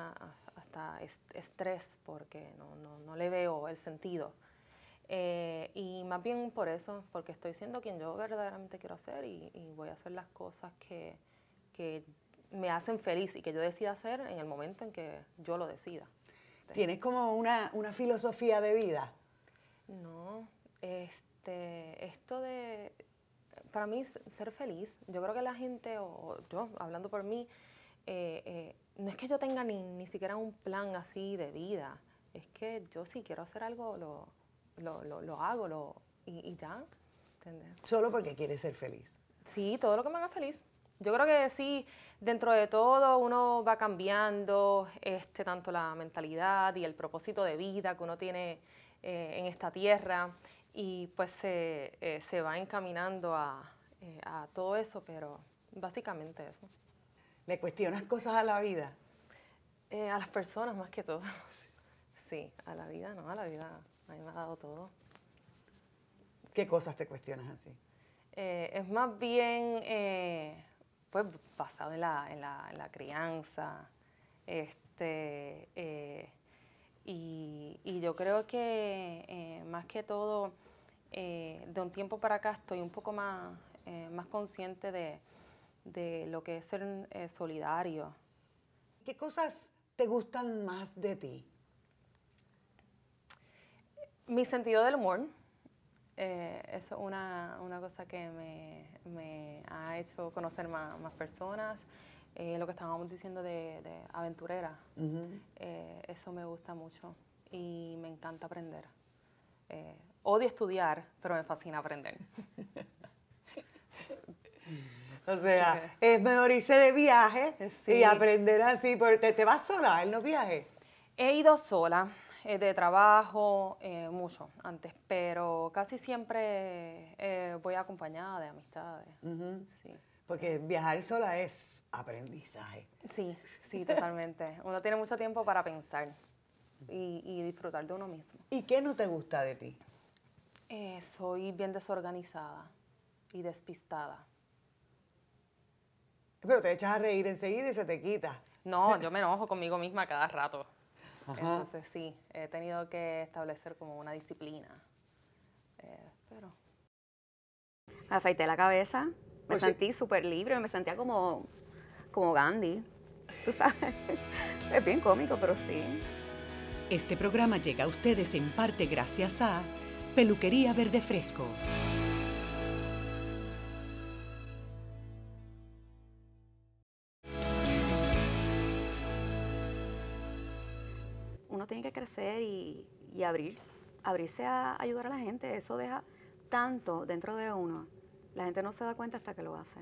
hasta estrés porque no, le veo el sentido. y más bien por eso, porque estoy siendo quien yo verdaderamente quiero hacer y voy a hacer las cosas que, que me hacen feliz y que yo decida hacer en el momento en que yo lo decida. ¿Tienes como una, una filosofía de vida? No, este, esto de, para mí ser feliz, yo creo que la gente, o yo hablando por mí, eh, eh, no es que yo tenga ni, siquiera un plan así de vida, es que yo si quiero hacer algo, lo, lo, lo, lo hago lo, y, ya. Solo porque quieres ser feliz. Sí, todo lo que me haga feliz. Yo creo que sí, dentro de todo uno va cambiando este, tanto la mentalidad y el propósito de vida que uno tiene eh, en esta tierra y pues se, eh, va encaminando eh, a, todo eso, pero básicamente eso. ¿Le cuestionas cosas a la vida? a las personas más que todo. Sí, a la vida no, a la vida a me ha dado todo. ¿Qué cosas te cuestionas así? es más bien pues basado en la, en la, crianza. Este, eh, y, yo creo que eh, más que todo, eh, de un tiempo para acá estoy un poco más, consciente de, de, lo que es ser solidario. ¿Qué cosas te gustan más de ti? Mi sentido del humor. Eh, eso es una, cosa que me, ha hecho conocer más, personas. Eh, lo que estábamos diciendo de, aventurera, eh, eso me gusta mucho y me encanta aprender. odio estudiar, pero me fascina aprender. o sea, es mejor irse de viaje y aprender así. Porque ¿Te, te vas sola en los viajes? He ido sola. Eh, de trabajo, eh, mucho antes, pero casi siempre eh, voy acompañada de amistades. Porque viajar sola es aprendizaje. Sí, sí, totalmente. uno tiene mucho tiempo para pensar y, y, disfrutar de uno mismo. ¿Y qué no te gusta de ti? soy bien desorganizada y despistada. Pero te echas a reír enseguida y se te quita. No, yo me enojo conmigo misma cada rato. Entonces sí, he tenido que establecer como una disciplina. Eh, pero... Afeité la cabeza, me pues sentí súper libre, me sentía como, como Gandhi. Tú sabes, es bien cómico, pero sí. Este programa llega a ustedes en parte gracias a Peluquería Verde Fresco. hacer y, abrir, abrirse a ayudar a la gente. Eso deja tanto dentro de uno. La gente no se da cuenta hasta que lo hace.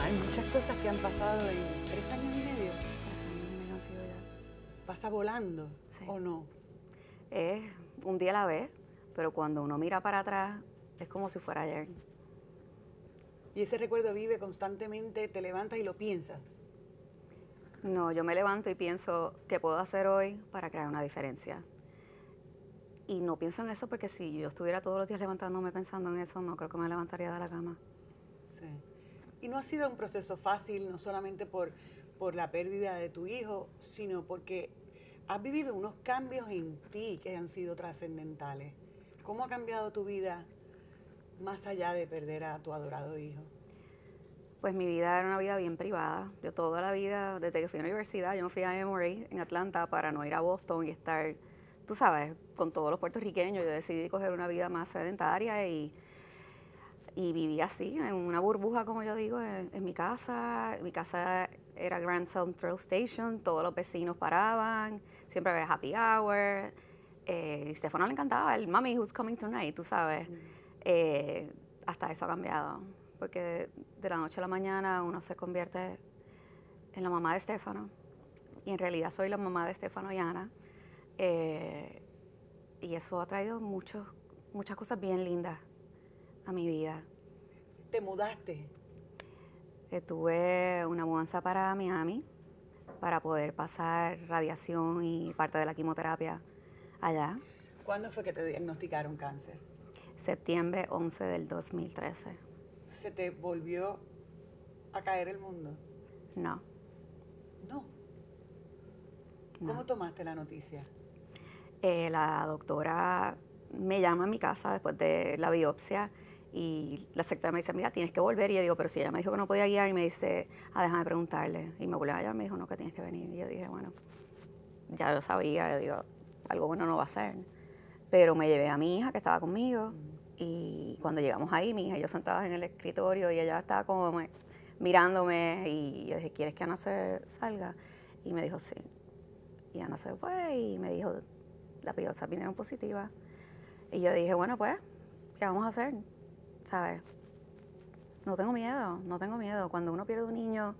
hay muchas cosas que han pasado en tres años y medio. ¿Pasa volando o no? Es un día a la vez, pero cuando uno mira para atrás es como si fuera ayer. Y ese recuerdo vive constantemente, te levantas y lo piensas. No, yo me levanto y pienso, ¿qué puedo hacer hoy para crear una diferencia? Y no pienso en eso porque si yo estuviera todos los días levantándome pensando en eso, no creo que me levantaría de la cama. Sí. Y no ha sido un proceso fácil, no solamente por, por la pérdida de tu hijo, sino porque has vivido unos cambios en ti que han sido trascendentales. ¿Cómo ha cambiado tu vida más allá de perder a tu adorado hijo? Pues mi vida era una vida bien privada. Yo toda la vida, desde que fui a la universidad, yo me fui a Emory en Atlanta para no ir a Boston y estar, tú sabes, con todos los puertorriqueños. Yo decidí coger una vida más sedentaria y, y viví así, en una burbuja, como yo digo, en, mi casa. Mi casa era Grand Central Station, todos los vecinos paraban, siempre había happy hour. Eh, Stefano le encantaba el Mami, who's coming tonight, tú sabes. Mm. Eh, hasta eso ha cambiado, porque de la noche a la mañana uno se convierte en la mamá de Estefano, y en realidad soy la mamá de Estefano y Ana, eh, y eso ha traído muchas cosas bien lindas a mi vida. ¿Te mudaste? Eh, tuve una mudanza para Miami para poder pasar radiación y parte de la quimioterapia allá. ¿Cuándo fue que te diagnosticaron cáncer? septiembre 11 del 2013. ¿Se te volvió a caer el mundo? No. No. ¿Cómo tomaste la noticia? Eh, la doctora me llama a mi casa después de la biopsia y la secretaria me dice, mira, tienes que volver. Y yo digo, pero si ella me dijo que no podía guiar y me dice, dejar ah, déjame preguntarle. Y me volvió a llamar y me dijo, no, que tienes que venir. Y yo dije, bueno, ya lo sabía, digo, algo bueno no va a ser. Pero me llevé a mi hija que estaba conmigo. Y cuando llegamos ahí, mi hija yo sentadas en el escritorio y ella estaba como mirándome y yo dije, ¿quieres que Ana se salga? Y me dijo, sí. Y Ana se fue y me dijo, la pillosa vinieron positiva. Y yo dije, bueno, pues, ¿qué vamos a hacer? ¿Sabes? No tengo miedo, no tengo miedo. Cuando uno pierde un niño,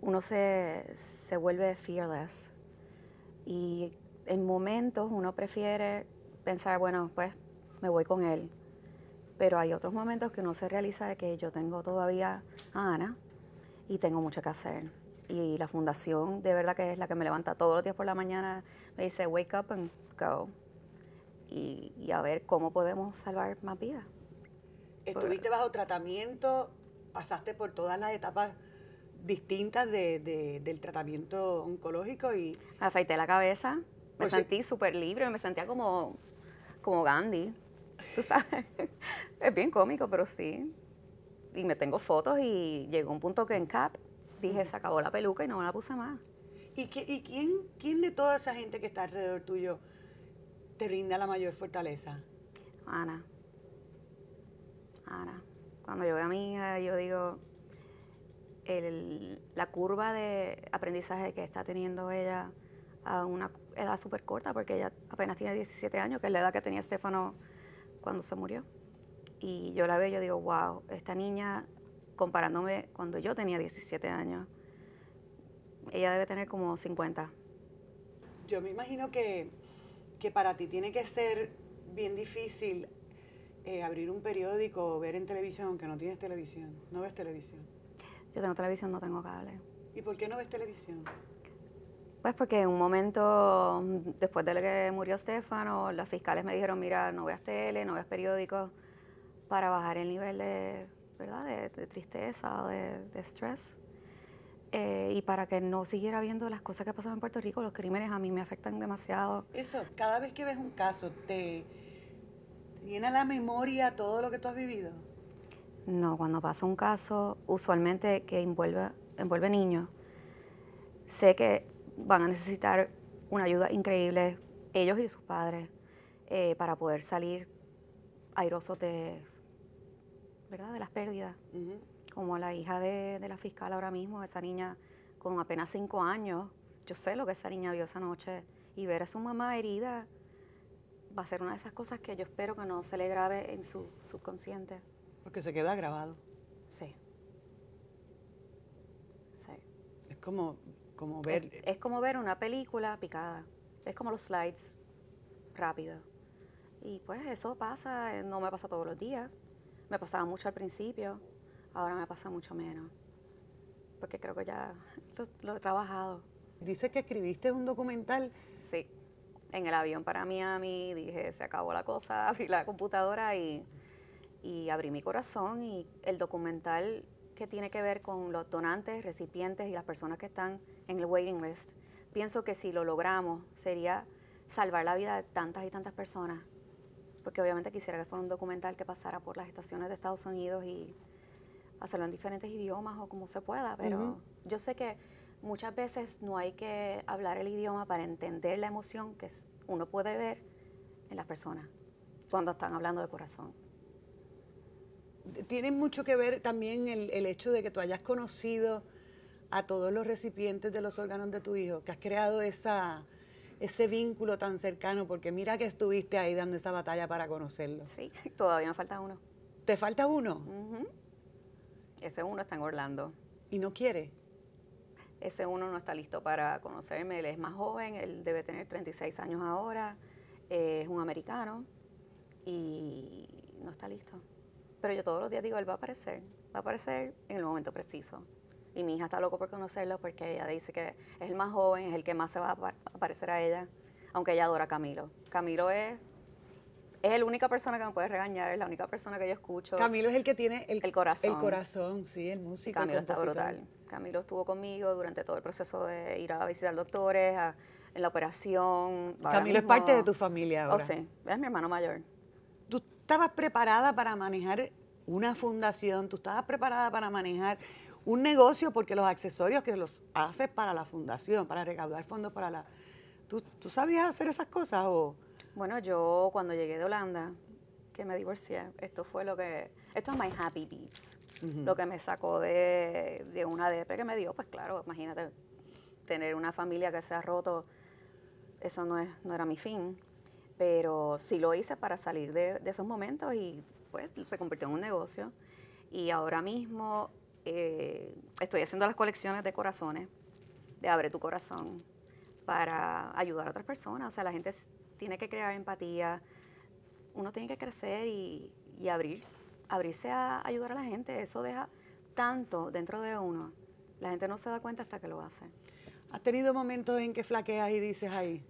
uno se, se vuelve fearless. Y en momentos uno prefiere pensar, bueno, pues me voy con él pero hay otros momentos que uno se realiza de que yo tengo todavía a Ana y tengo mucho que hacer. Y la fundación de verdad que es la que me levanta todos los días por la mañana, me dice, wake up and go. Y, a ver cómo podemos salvar más vidas. Estuviste bajo tratamiento, pasaste por todas las etapas distintas de, del tratamiento oncológico y... Afeité la cabeza, me sentí súper libre, me sentía como, como Gandhi. tú sabes. Es bien cómico, pero sí. Y me tengo fotos y llegó un punto que en CAP dije, se acabó la peluca y no me la puse más. ¿Y, quién, quién de toda esa gente que está alrededor tuyo te brinda la mayor fortaleza? Ana. Ana. Cuando yo veo a mi hija, yo digo, el, la curva de aprendizaje que está teniendo ella a una edad súper corta, porque ella apenas tiene 17 años, que es la edad que tenía Estefano cuando se murió. Y yo la veo yo digo, wow, esta niña, comparándome cuando yo tenía 17 años, ella debe tener como 50. Yo me imagino que, que para ti tiene que ser bien difícil eh, abrir un periódico o ver en televisión, aunque no tienes televisión. ¿No ves televisión? Yo tengo televisión, no tengo cable. ¿Y por qué no ves televisión? Pues porque en un momento, mm, después de que murió Stefano, los fiscales me dijeron, mira, no veas tele, no veas periódicos, para bajar el nivel de, ¿verdad? de, tristeza de estrés. Eh, y para que no siguiera viendo las cosas que pasaban en Puerto Rico, los crímenes a mí me afectan demasiado. Eso, cada vez que ves un caso, ¿te viene a la memoria todo lo que tú has vivido? No, cuando pasa un caso, usualmente que envuelve, envuelve niños, sé que van a necesitar una ayuda increíble, ellos y sus padres, eh, para poder salir airosos de, ¿verdad? de las pérdidas. Como la hija de, la fiscal ahora mismo, esa niña con apenas cinco años, yo sé lo que esa niña vio esa noche y ver a su mamá herida va a ser una de esas cosas que yo espero que no se le grabe en su subconsciente. Porque se queda grabado. Sí. Sí. Es como como ver... Es, como ver una película picada. Es como los slides rápido. Y pues eso pasa, eh, no me pasa todos los días. Me pasaba mucho al principio, ahora me pasa mucho menos. Porque creo que ya lo, he trabajado. Dice que escribiste un documental. Sí, en el avión para Miami dije, se acabó la cosa, abrí la computadora y, y abrí mi corazón y el documental que tiene que ver con los donantes, recipientes y las personas que están en el waiting list. Pienso que si lo logramos sería salvar la vida de tantas y tantas personas, porque obviamente quisiera que fuera un documental que pasara por las estaciones de Estados Unidos y hacerlo en diferentes idiomas o como se pueda, pero yo sé que muchas veces no hay que hablar el idioma para entender la emoción que uno puede ver en las personas cuando están hablando de corazón. Tiene mucho que ver también el, el hecho de que tú hayas conocido a todos los recipientes de los órganos de tu hijo, que has creado esa, ese vínculo tan cercano, porque mira que estuviste ahí dando esa batalla para conocerlo. Sí, todavía me falta uno. ¿Te falta uno? Ese uno está en Orlando. ¿Y no quiere? Ese uno no está listo para conocerme, él es más joven, él debe tener 36 años ahora, eh, es un americano y no está listo. Pero yo todos los días digo, él va a aparecer, va a aparecer en el momento preciso y mi hija está loco por conocerlo porque ella dice que es el más joven, es el que más se va a parecer a ella, aunque ella adora a Camilo. Camilo es es la única persona que me puede regañar, es la única persona que yo escucho. Camilo es el que tiene el, el corazón. El corazón, sí, el músico. Camilo está brutal. Camilo estuvo conmigo durante todo el proceso de ir a visitar doctores, en la operación. Camilo es parte de tu familia oh, ahora. O sí, es mi hermano mayor. ¿Tú estabas preparada para manejar una fundación? ¿Tú estabas preparada para manejar un negocio porque los accesorios que los hace para la fundación, para recaudar fondos para la... ¿Tú, sabías hacer esas cosas o...? Bueno, yo cuando llegué de Holanda, que me divorcié, esto fue lo que... Esto es My Happy Beats, lo que me sacó de, una DP que me dio, pues claro, imagínate, tener una familia que se ha roto, eso no, es, no era mi fin, pero sí lo hice para salir de, de esos momentos y pues se convirtió en un negocio. Y ahora mismo eh, estoy haciendo las colecciones de corazones, de Abre tu Corazón, para ayudar a otras personas. O sea, la gente tiene que crear empatía, uno tiene que crecer y, abrir, abrirse a ayudar a la gente. Eso deja tanto dentro de uno. La gente no se da cuenta hasta que lo hace. ¿Has tenido momentos en que flaqueas y dices ahí,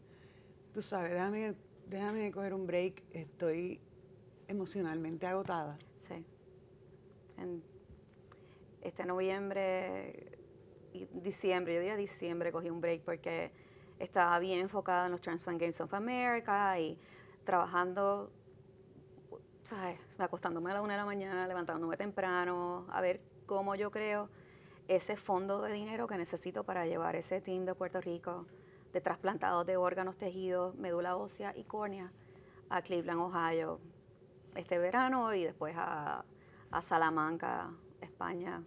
tú sabes, déjame, déjame coger un break, estoy emocionalmente agotada? Sí. En este noviembre, y diciembre, yo de diciembre, cogí un break porque estaba bien enfocada en los Transplant Games of America y trabajando, ¿sabes? acostándome a la una de la mañana, levantándome temprano, a ver cómo yo creo ese fondo de dinero que necesito para llevar ese team de Puerto Rico de trasplantados de órganos, tejidos, médula ósea y córnea a Cleveland, Ohio, este verano y después a Salamanca, España,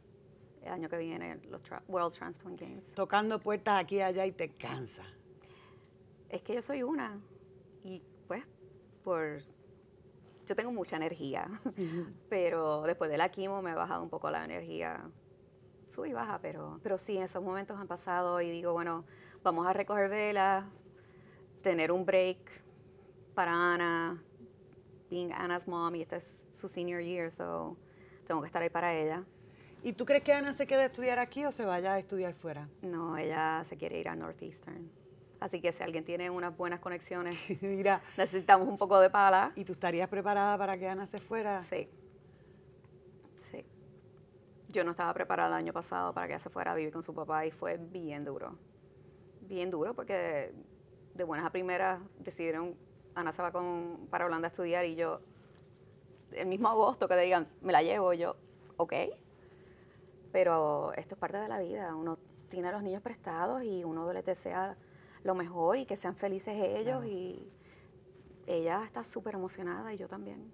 el año que viene los World Transplant Games. Tocando puertas aquí y allá y te cansa. Es que yo soy una y pues por yo tengo mucha energía, pero después de la quimo me ha bajado un poco la energía. Sube y baja, pero, pero sí, esos momentos han pasado y digo, bueno, vamos a recoger velas, tener un break para Ana, being Ana's mom, y este es su senior year, so tengo que estar ahí para ella. ¿Y tú crees que Ana se quede a estudiar aquí o se vaya a estudiar fuera? No, ella se quiere ir a Northeastern. Así que si alguien tiene unas buenas conexiones, Mira, necesitamos un poco de pala. ¿Y tú estarías preparada para que Ana se fuera? Sí. Sí. Yo no estaba preparada el año pasado para que ella se fuera a vivir con su papá y fue bien duro. Bien duro porque de, buenas a primeras decidieron, Ana se va con, para Holanda a estudiar y yo, el mismo agosto que le digan, me la llevo, yo, ok pero esto es parte de la vida. Uno tiene a los niños prestados y uno le desea lo mejor y que sean felices ellos. Y ella está súper emocionada y yo también.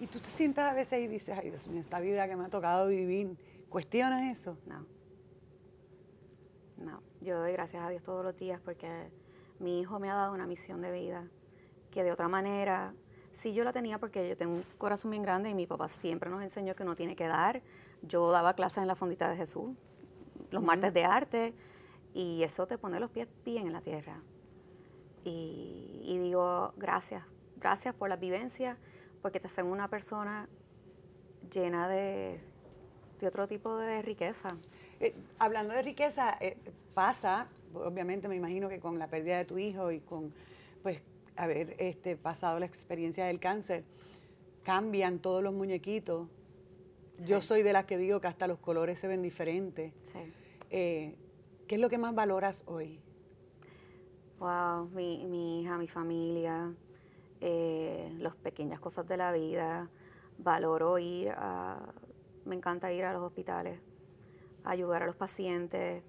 Y tú te sientas a veces y dices, ay Dios mío, esta vida que me ha tocado vivir, ¿cuestionas eso? No. No, yo doy gracias a Dios todos los días porque mi hijo me ha dado una misión de vida que de otra manera, sí yo la tenía porque yo tengo un corazón bien grande y mi papá siempre nos enseñó que uno tiene que dar, yo daba clases en la Fondita de Jesús, los martes de arte, y eso te pone los pies bien en la tierra. Y, digo, gracias, gracias por la vivencia porque te hacen una persona llena de, otro tipo de riqueza. Eh, hablando de riqueza, eh, pasa, obviamente me imagino que con la pérdida de tu hijo y con, pues, haber este, pasado la experiencia del cáncer, cambian todos los muñequitos yo soy de las que digo que hasta los colores se ven diferentes. Eh, ¿Qué es lo que más valoras hoy? Wow, mi, hija, mi familia, eh, las pequeñas cosas de la vida. Valoro ir a. Me encanta ir a los hospitales, ayudar a los pacientes,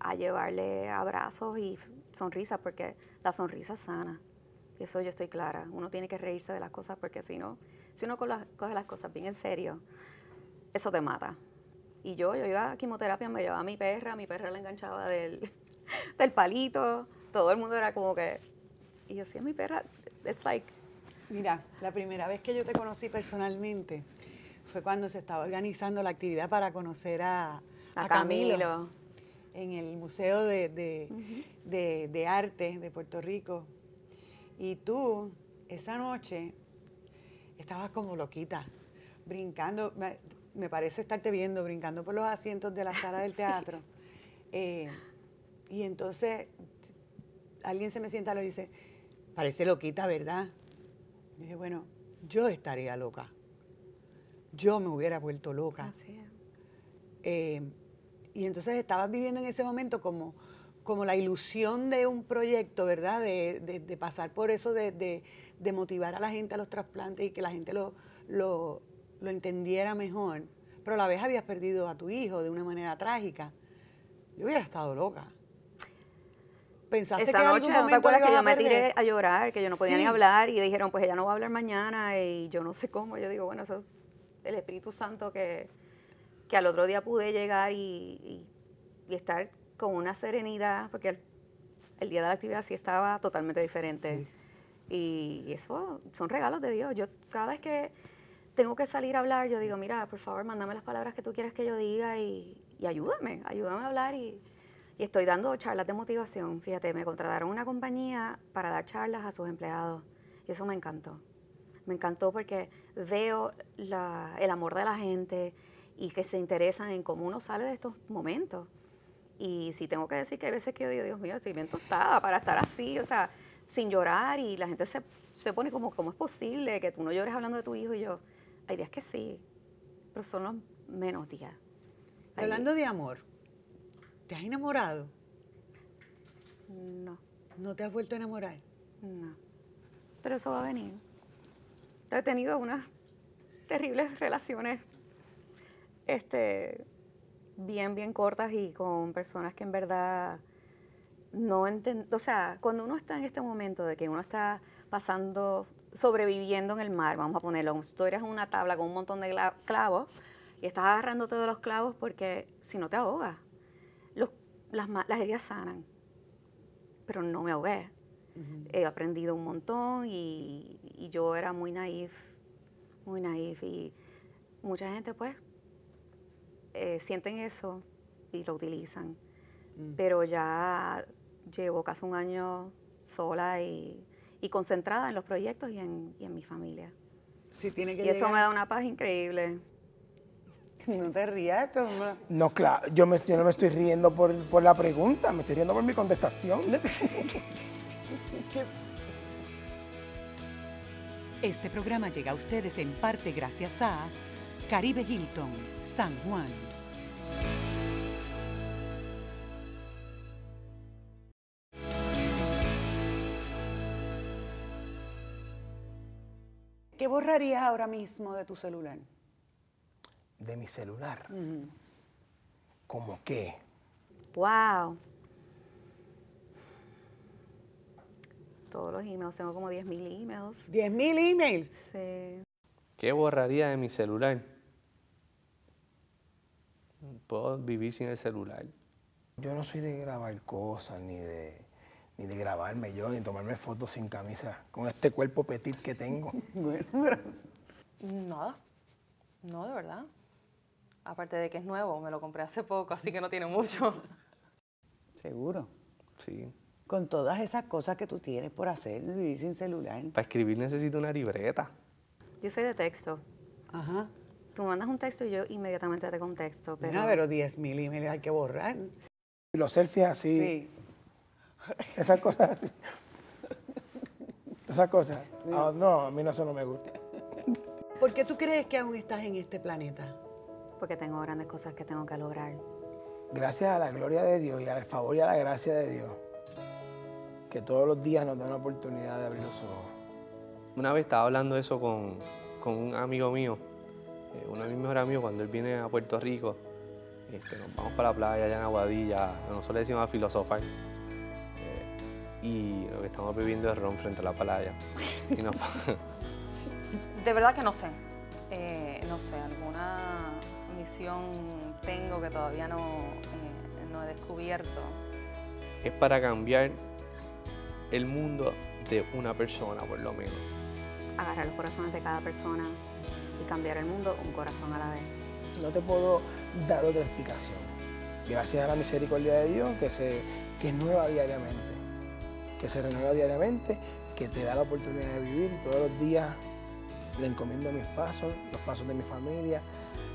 a llevarle abrazos y sonrisas, porque la sonrisa sana. Y eso yo estoy clara. Uno tiene que reírse de las cosas, porque si no, si uno coge las cosas bien en serio, eso te mata. Y yo, yo iba a quimioterapia, me llevaba mi perra, mi perra la enganchaba del, del palito, todo el mundo era como que... Y yo, sí, mi perra, it's like... Mira, la primera vez que yo te conocí personalmente fue cuando se estaba organizando la actividad para conocer a, Camilo. en el Museo de, de Arte de Puerto Rico. Y tú, esa noche, estabas como loquita brincando me parece estarte viendo brincando por los asientos de la sala del teatro. Eh, y entonces alguien se me sienta y lo dice, parece loquita, ¿verdad? dije, bueno, yo estaría loca. Yo me hubiera vuelto loca. Eh, y entonces estabas viviendo en ese momento como, como la ilusión de un proyecto, ¿verdad? De, de, pasar por eso, de, de, motivar a la gente a los trasplantes y que la gente lo lo entendiera mejor, pero a la vez habías perdido a tu hijo de una manera trágica, yo hubiera estado loca. Pensaste Esa que noche, ¿no te acuerdas que yo me tiré a llorar, que yo no podía ni hablar y dijeron, pues ella no va a hablar mañana y yo no sé cómo. Yo digo, bueno, eso es el Espíritu Santo que, que al otro día pude llegar y, estar con una serenidad, porque el, día de la actividad sí estaba totalmente diferente. Y eso son regalos de Dios. Yo cada vez que tengo que salir a hablar, yo digo, mira, por favor, mándame las palabras que tú quieras que yo diga y, ayúdame, ayúdame a hablar. Y, estoy dando charlas de motivación. Fíjate, me contrataron una compañía para dar charlas a sus empleados. Y eso me encantó. Me encantó porque veo el amor de la gente y que se interesan en cómo uno sale de estos momentos. Y sí tengo que decir que hay veces que yo digo, Dios mío, estoy bien tostada para estar así, o sea, sin llorar. Y la gente se, se pone como, ¿cómo es posible que tú no llores hablando de tu hijo? Y yo, hay días que sí, pero son los menos días. Hablando de amor, ¿te has enamorado? No. ¿No te has vuelto a enamorar? No. Pero eso va a venir. He tenido unas terribles relaciones este, bien, bien cortas y con personas que en verdad no entienden. O sea, cuando uno está en este momento de que uno está pasando sobreviviendo en el mar, vamos a ponerlo. tú eres una tabla con un montón de clavos y estás agarrándote todos los clavos porque si no te ahogas, las, heridas sanan. Pero no me ahogué. He aprendido un montón y, yo era muy naif, muy naif. Y mucha gente, pues, eh, sienten eso y lo utilizan. Mm. Pero ya llevo casi un año sola y y concentrada en los proyectos y en, mi familia. Sí, tiene que y eso me da una paz increíble. No te rías, Tomás. No, claro, yo, no me estoy riendo por, por, la pregunta, me estoy riendo por mi contestación. Este programa llega a ustedes en parte gracias a Caribe Hilton, San Juan. ¿Qué borrarías ahora mismo de tu celular? De mi celular. ¿Como ¿Cómo qué? Wow. Todos los emails, tengo como 10.000 emails. ¿10.000 emails? Sí. ¿Qué borraría de mi celular? Puedo vivir sin el celular. Yo no soy de grabar cosas ni de ni de grabarme yo, ni tomarme fotos sin camisa, con este cuerpo petit que tengo. bueno, Nada, no, de verdad. Aparte de que es nuevo, me lo compré hace poco, así que no tiene mucho. Seguro. Sí. Con todas esas cosas que tú tienes por hacer, vivir sin celular. Para escribir necesito una libreta. Yo soy de texto. Ajá. Tú mandas un texto y yo inmediatamente te contesto. Pero... No, pero 10.000 emails hay que borrar. Los selfies así. Sí Esas cosas así. Esas cosas. Ah, no, a mí no, eso no me gusta. ¿Por qué tú crees que aún estás en este planeta? Porque tengo grandes cosas que tengo que lograr. Gracias a la gloria de Dios y al favor y a la gracia de Dios, que todos los días nos da una oportunidad de abrir los ojos. Una vez estaba hablando eso con, un amigo mío, eh, uno de mis mejores amigos, cuando él viene a Puerto Rico, este, nos vamos para la playa allá en Aguadilla, nosotros le decimos a filosofar y lo que estamos viviendo es ron frente a la playa. de verdad que no sé. Eh, no sé, alguna misión tengo que todavía eh, no, he descubierto. Es para cambiar el mundo de una persona, por lo menos. Agarrar los corazones de cada persona y cambiar el mundo un corazón a la vez. No te puedo dar otra explicación. Gracias a la misericordia de Dios que, se, que es nueva diariamente que se renueva diariamente, que te da la oportunidad de vivir y todos los días le encomiendo mis pasos, los pasos de mi familia.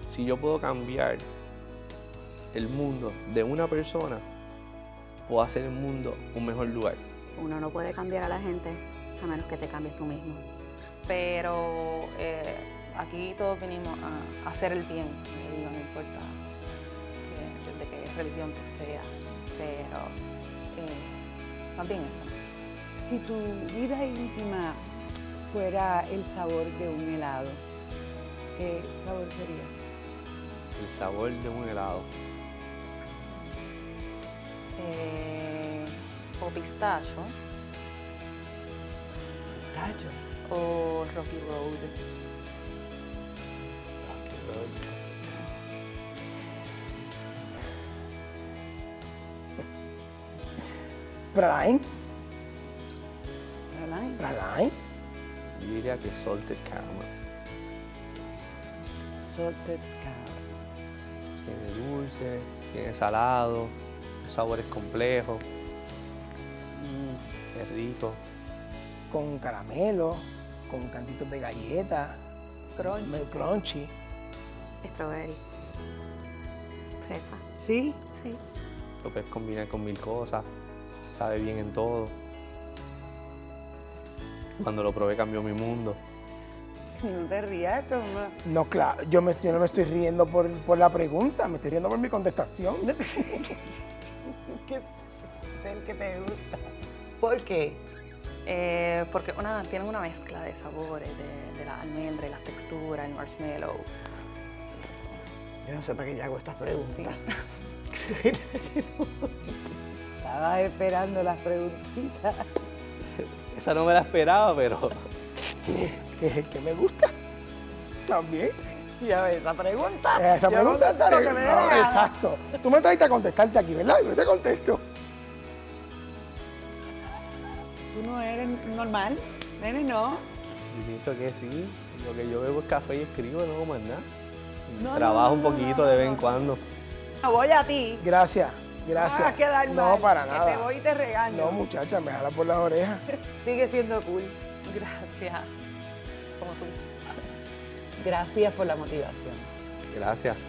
Si yo puedo cambiar el mundo de una persona, puedo hacer el mundo un mejor lugar. Uno no puede cambiar a la gente a menos que te cambies tú mismo. Pero eh, aquí todos vinimos a hacer el bien, no importa de qué religión que sea, pero eh, eso si tu vida íntima fuera el sabor de un helado, ¿qué sabor sería? El sabor de un helado. Eh, o pistacho. ¿Pistacho? O Rocky Road. Rocky Road. Brian. Tra line. Yo diría que es cama solte Tiene dulce, tiene salado, sabores complejos. es mm. es rico. Con caramelo, con cantitos de galleta. Crunchy. Crunchy. Strawberry. Fresa. ¿Sí? Sí. Lo puedes combinar con mil cosas, sabe bien en todo. Cuando lo probé cambió mi mundo. No te rías, Tomás. No, claro, yo, no me estoy riendo por, la pregunta, me estoy riendo por mi contestación. es el que te gusta. ¿Por qué? Eh, porque una, tienen una mezcla de sabores, de, de la almendra y la textura, el marshmallow. Yo no sé para qué le hago estas preguntas. Estaba esperando las preguntitas no me la esperaba, pero... Es el que me gusta, también. ver esa pregunta. Eh, esa pregunta está que me Exacto. Tú me trajiste a contestarte aquí, ¿verdad? Yo te contesto. Tú no eres normal, nene, no. Yo pienso que sí. Lo que yo bebo es café y escribo, no más nada. Trabajo un poquito de vez en cuando. Voy a ti. Gracias. Gracias. Ah, no para nada. Que te voy y te regaño. No, muchacha, me jala por las orejas. Sigue siendo cool. Gracias. Como tú. Gracias por la motivación. Gracias.